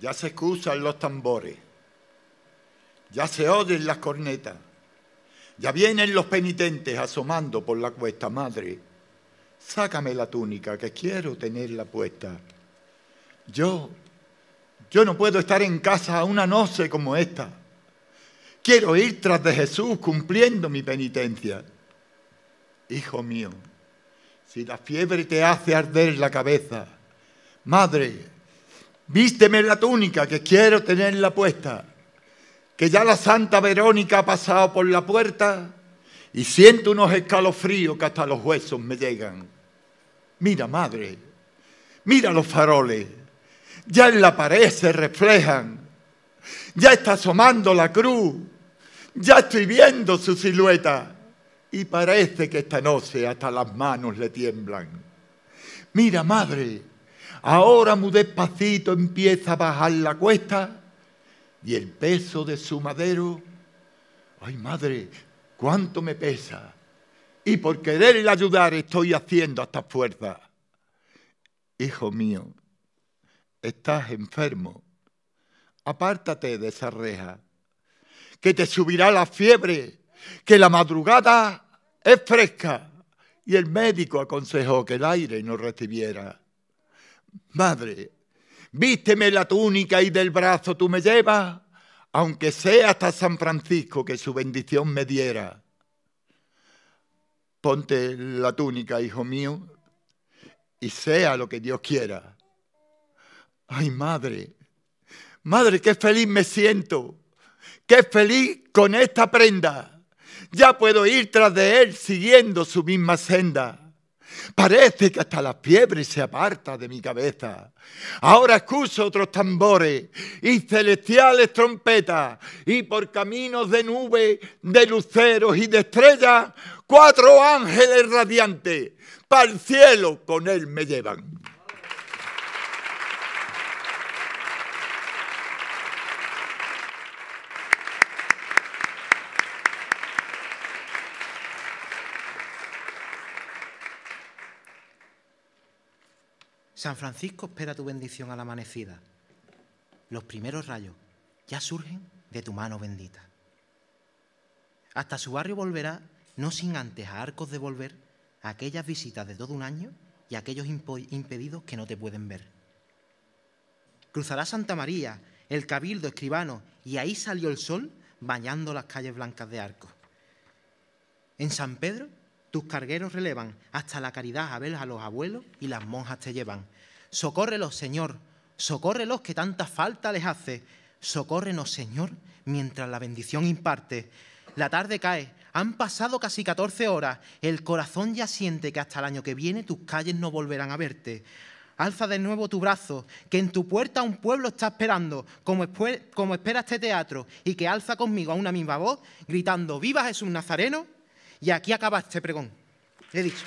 ya se excusan los tambores, ya se oyen las cornetas, ya vienen los penitentes asomando por la cuesta madre. Sácame la túnica que quiero tenerla puesta. Yo, yo no puedo estar en casa a una noche como esta. Quiero ir tras de Jesús cumpliendo mi penitencia. Hijo mío, si la fiebre te hace arder la cabeza, madre, vísteme la túnica que quiero tenerla puesta, que ya la Santa Verónica ha pasado por la puerta y siento unos escalofríos que hasta los huesos me llegan. Mira, madre, mira los faroles, ya en la pared se reflejan, ya está asomando la cruz, ya estoy viendo su silueta y parece que esta noche hasta las manos le tiemblan. Mira, madre, Ahora muy despacito empieza a bajar la cuesta y el peso de su madero, ay madre, cuánto me pesa. Y por quererle ayudar estoy haciendo hasta fuerza. Hijo mío, estás enfermo. Apártate de esa reja, que te subirá la fiebre, que la madrugada es fresca. Y el médico aconsejó que el aire no recibiera. Madre, vísteme la túnica y del brazo tú me llevas, aunque sea hasta San Francisco que su bendición me diera. Ponte la túnica, hijo mío, y sea lo que Dios quiera. Ay, madre, madre, qué feliz me siento, qué feliz con esta prenda. Ya puedo ir tras de él siguiendo su misma senda. Parece que hasta la fiebre se aparta de mi cabeza. Ahora escucho otros tambores y celestiales trompetas y por caminos de nube, de luceros y de estrellas, cuatro ángeles radiantes para el cielo con él me llevan. San Francisco espera tu bendición al amanecida. Los primeros rayos ya surgen de tu mano bendita. Hasta su barrio volverá, no sin antes a arcos de volver, aquellas visitas de todo un año y aquellos impedidos que no te pueden ver. Cruzará Santa María, el Cabildo, Escribano, y ahí salió el sol bañando las calles blancas de Arcos. En San Pedro tus cargueros relevan, hasta la caridad a ver a los abuelos y las monjas te llevan. Socórrelos, Señor, socórrelos que tanta falta les hace. Socórrenos, Señor, mientras la bendición imparte. La tarde cae, han pasado casi 14 horas, el corazón ya siente que hasta el año que viene tus calles no volverán a verte. Alza de nuevo tu brazo, que en tu puerta un pueblo está esperando, como, como espera este teatro, y que alza conmigo a una misma voz, gritando, ¡Viva Jesús Nazareno! Y aquí acaba este pregón. Le he dicho.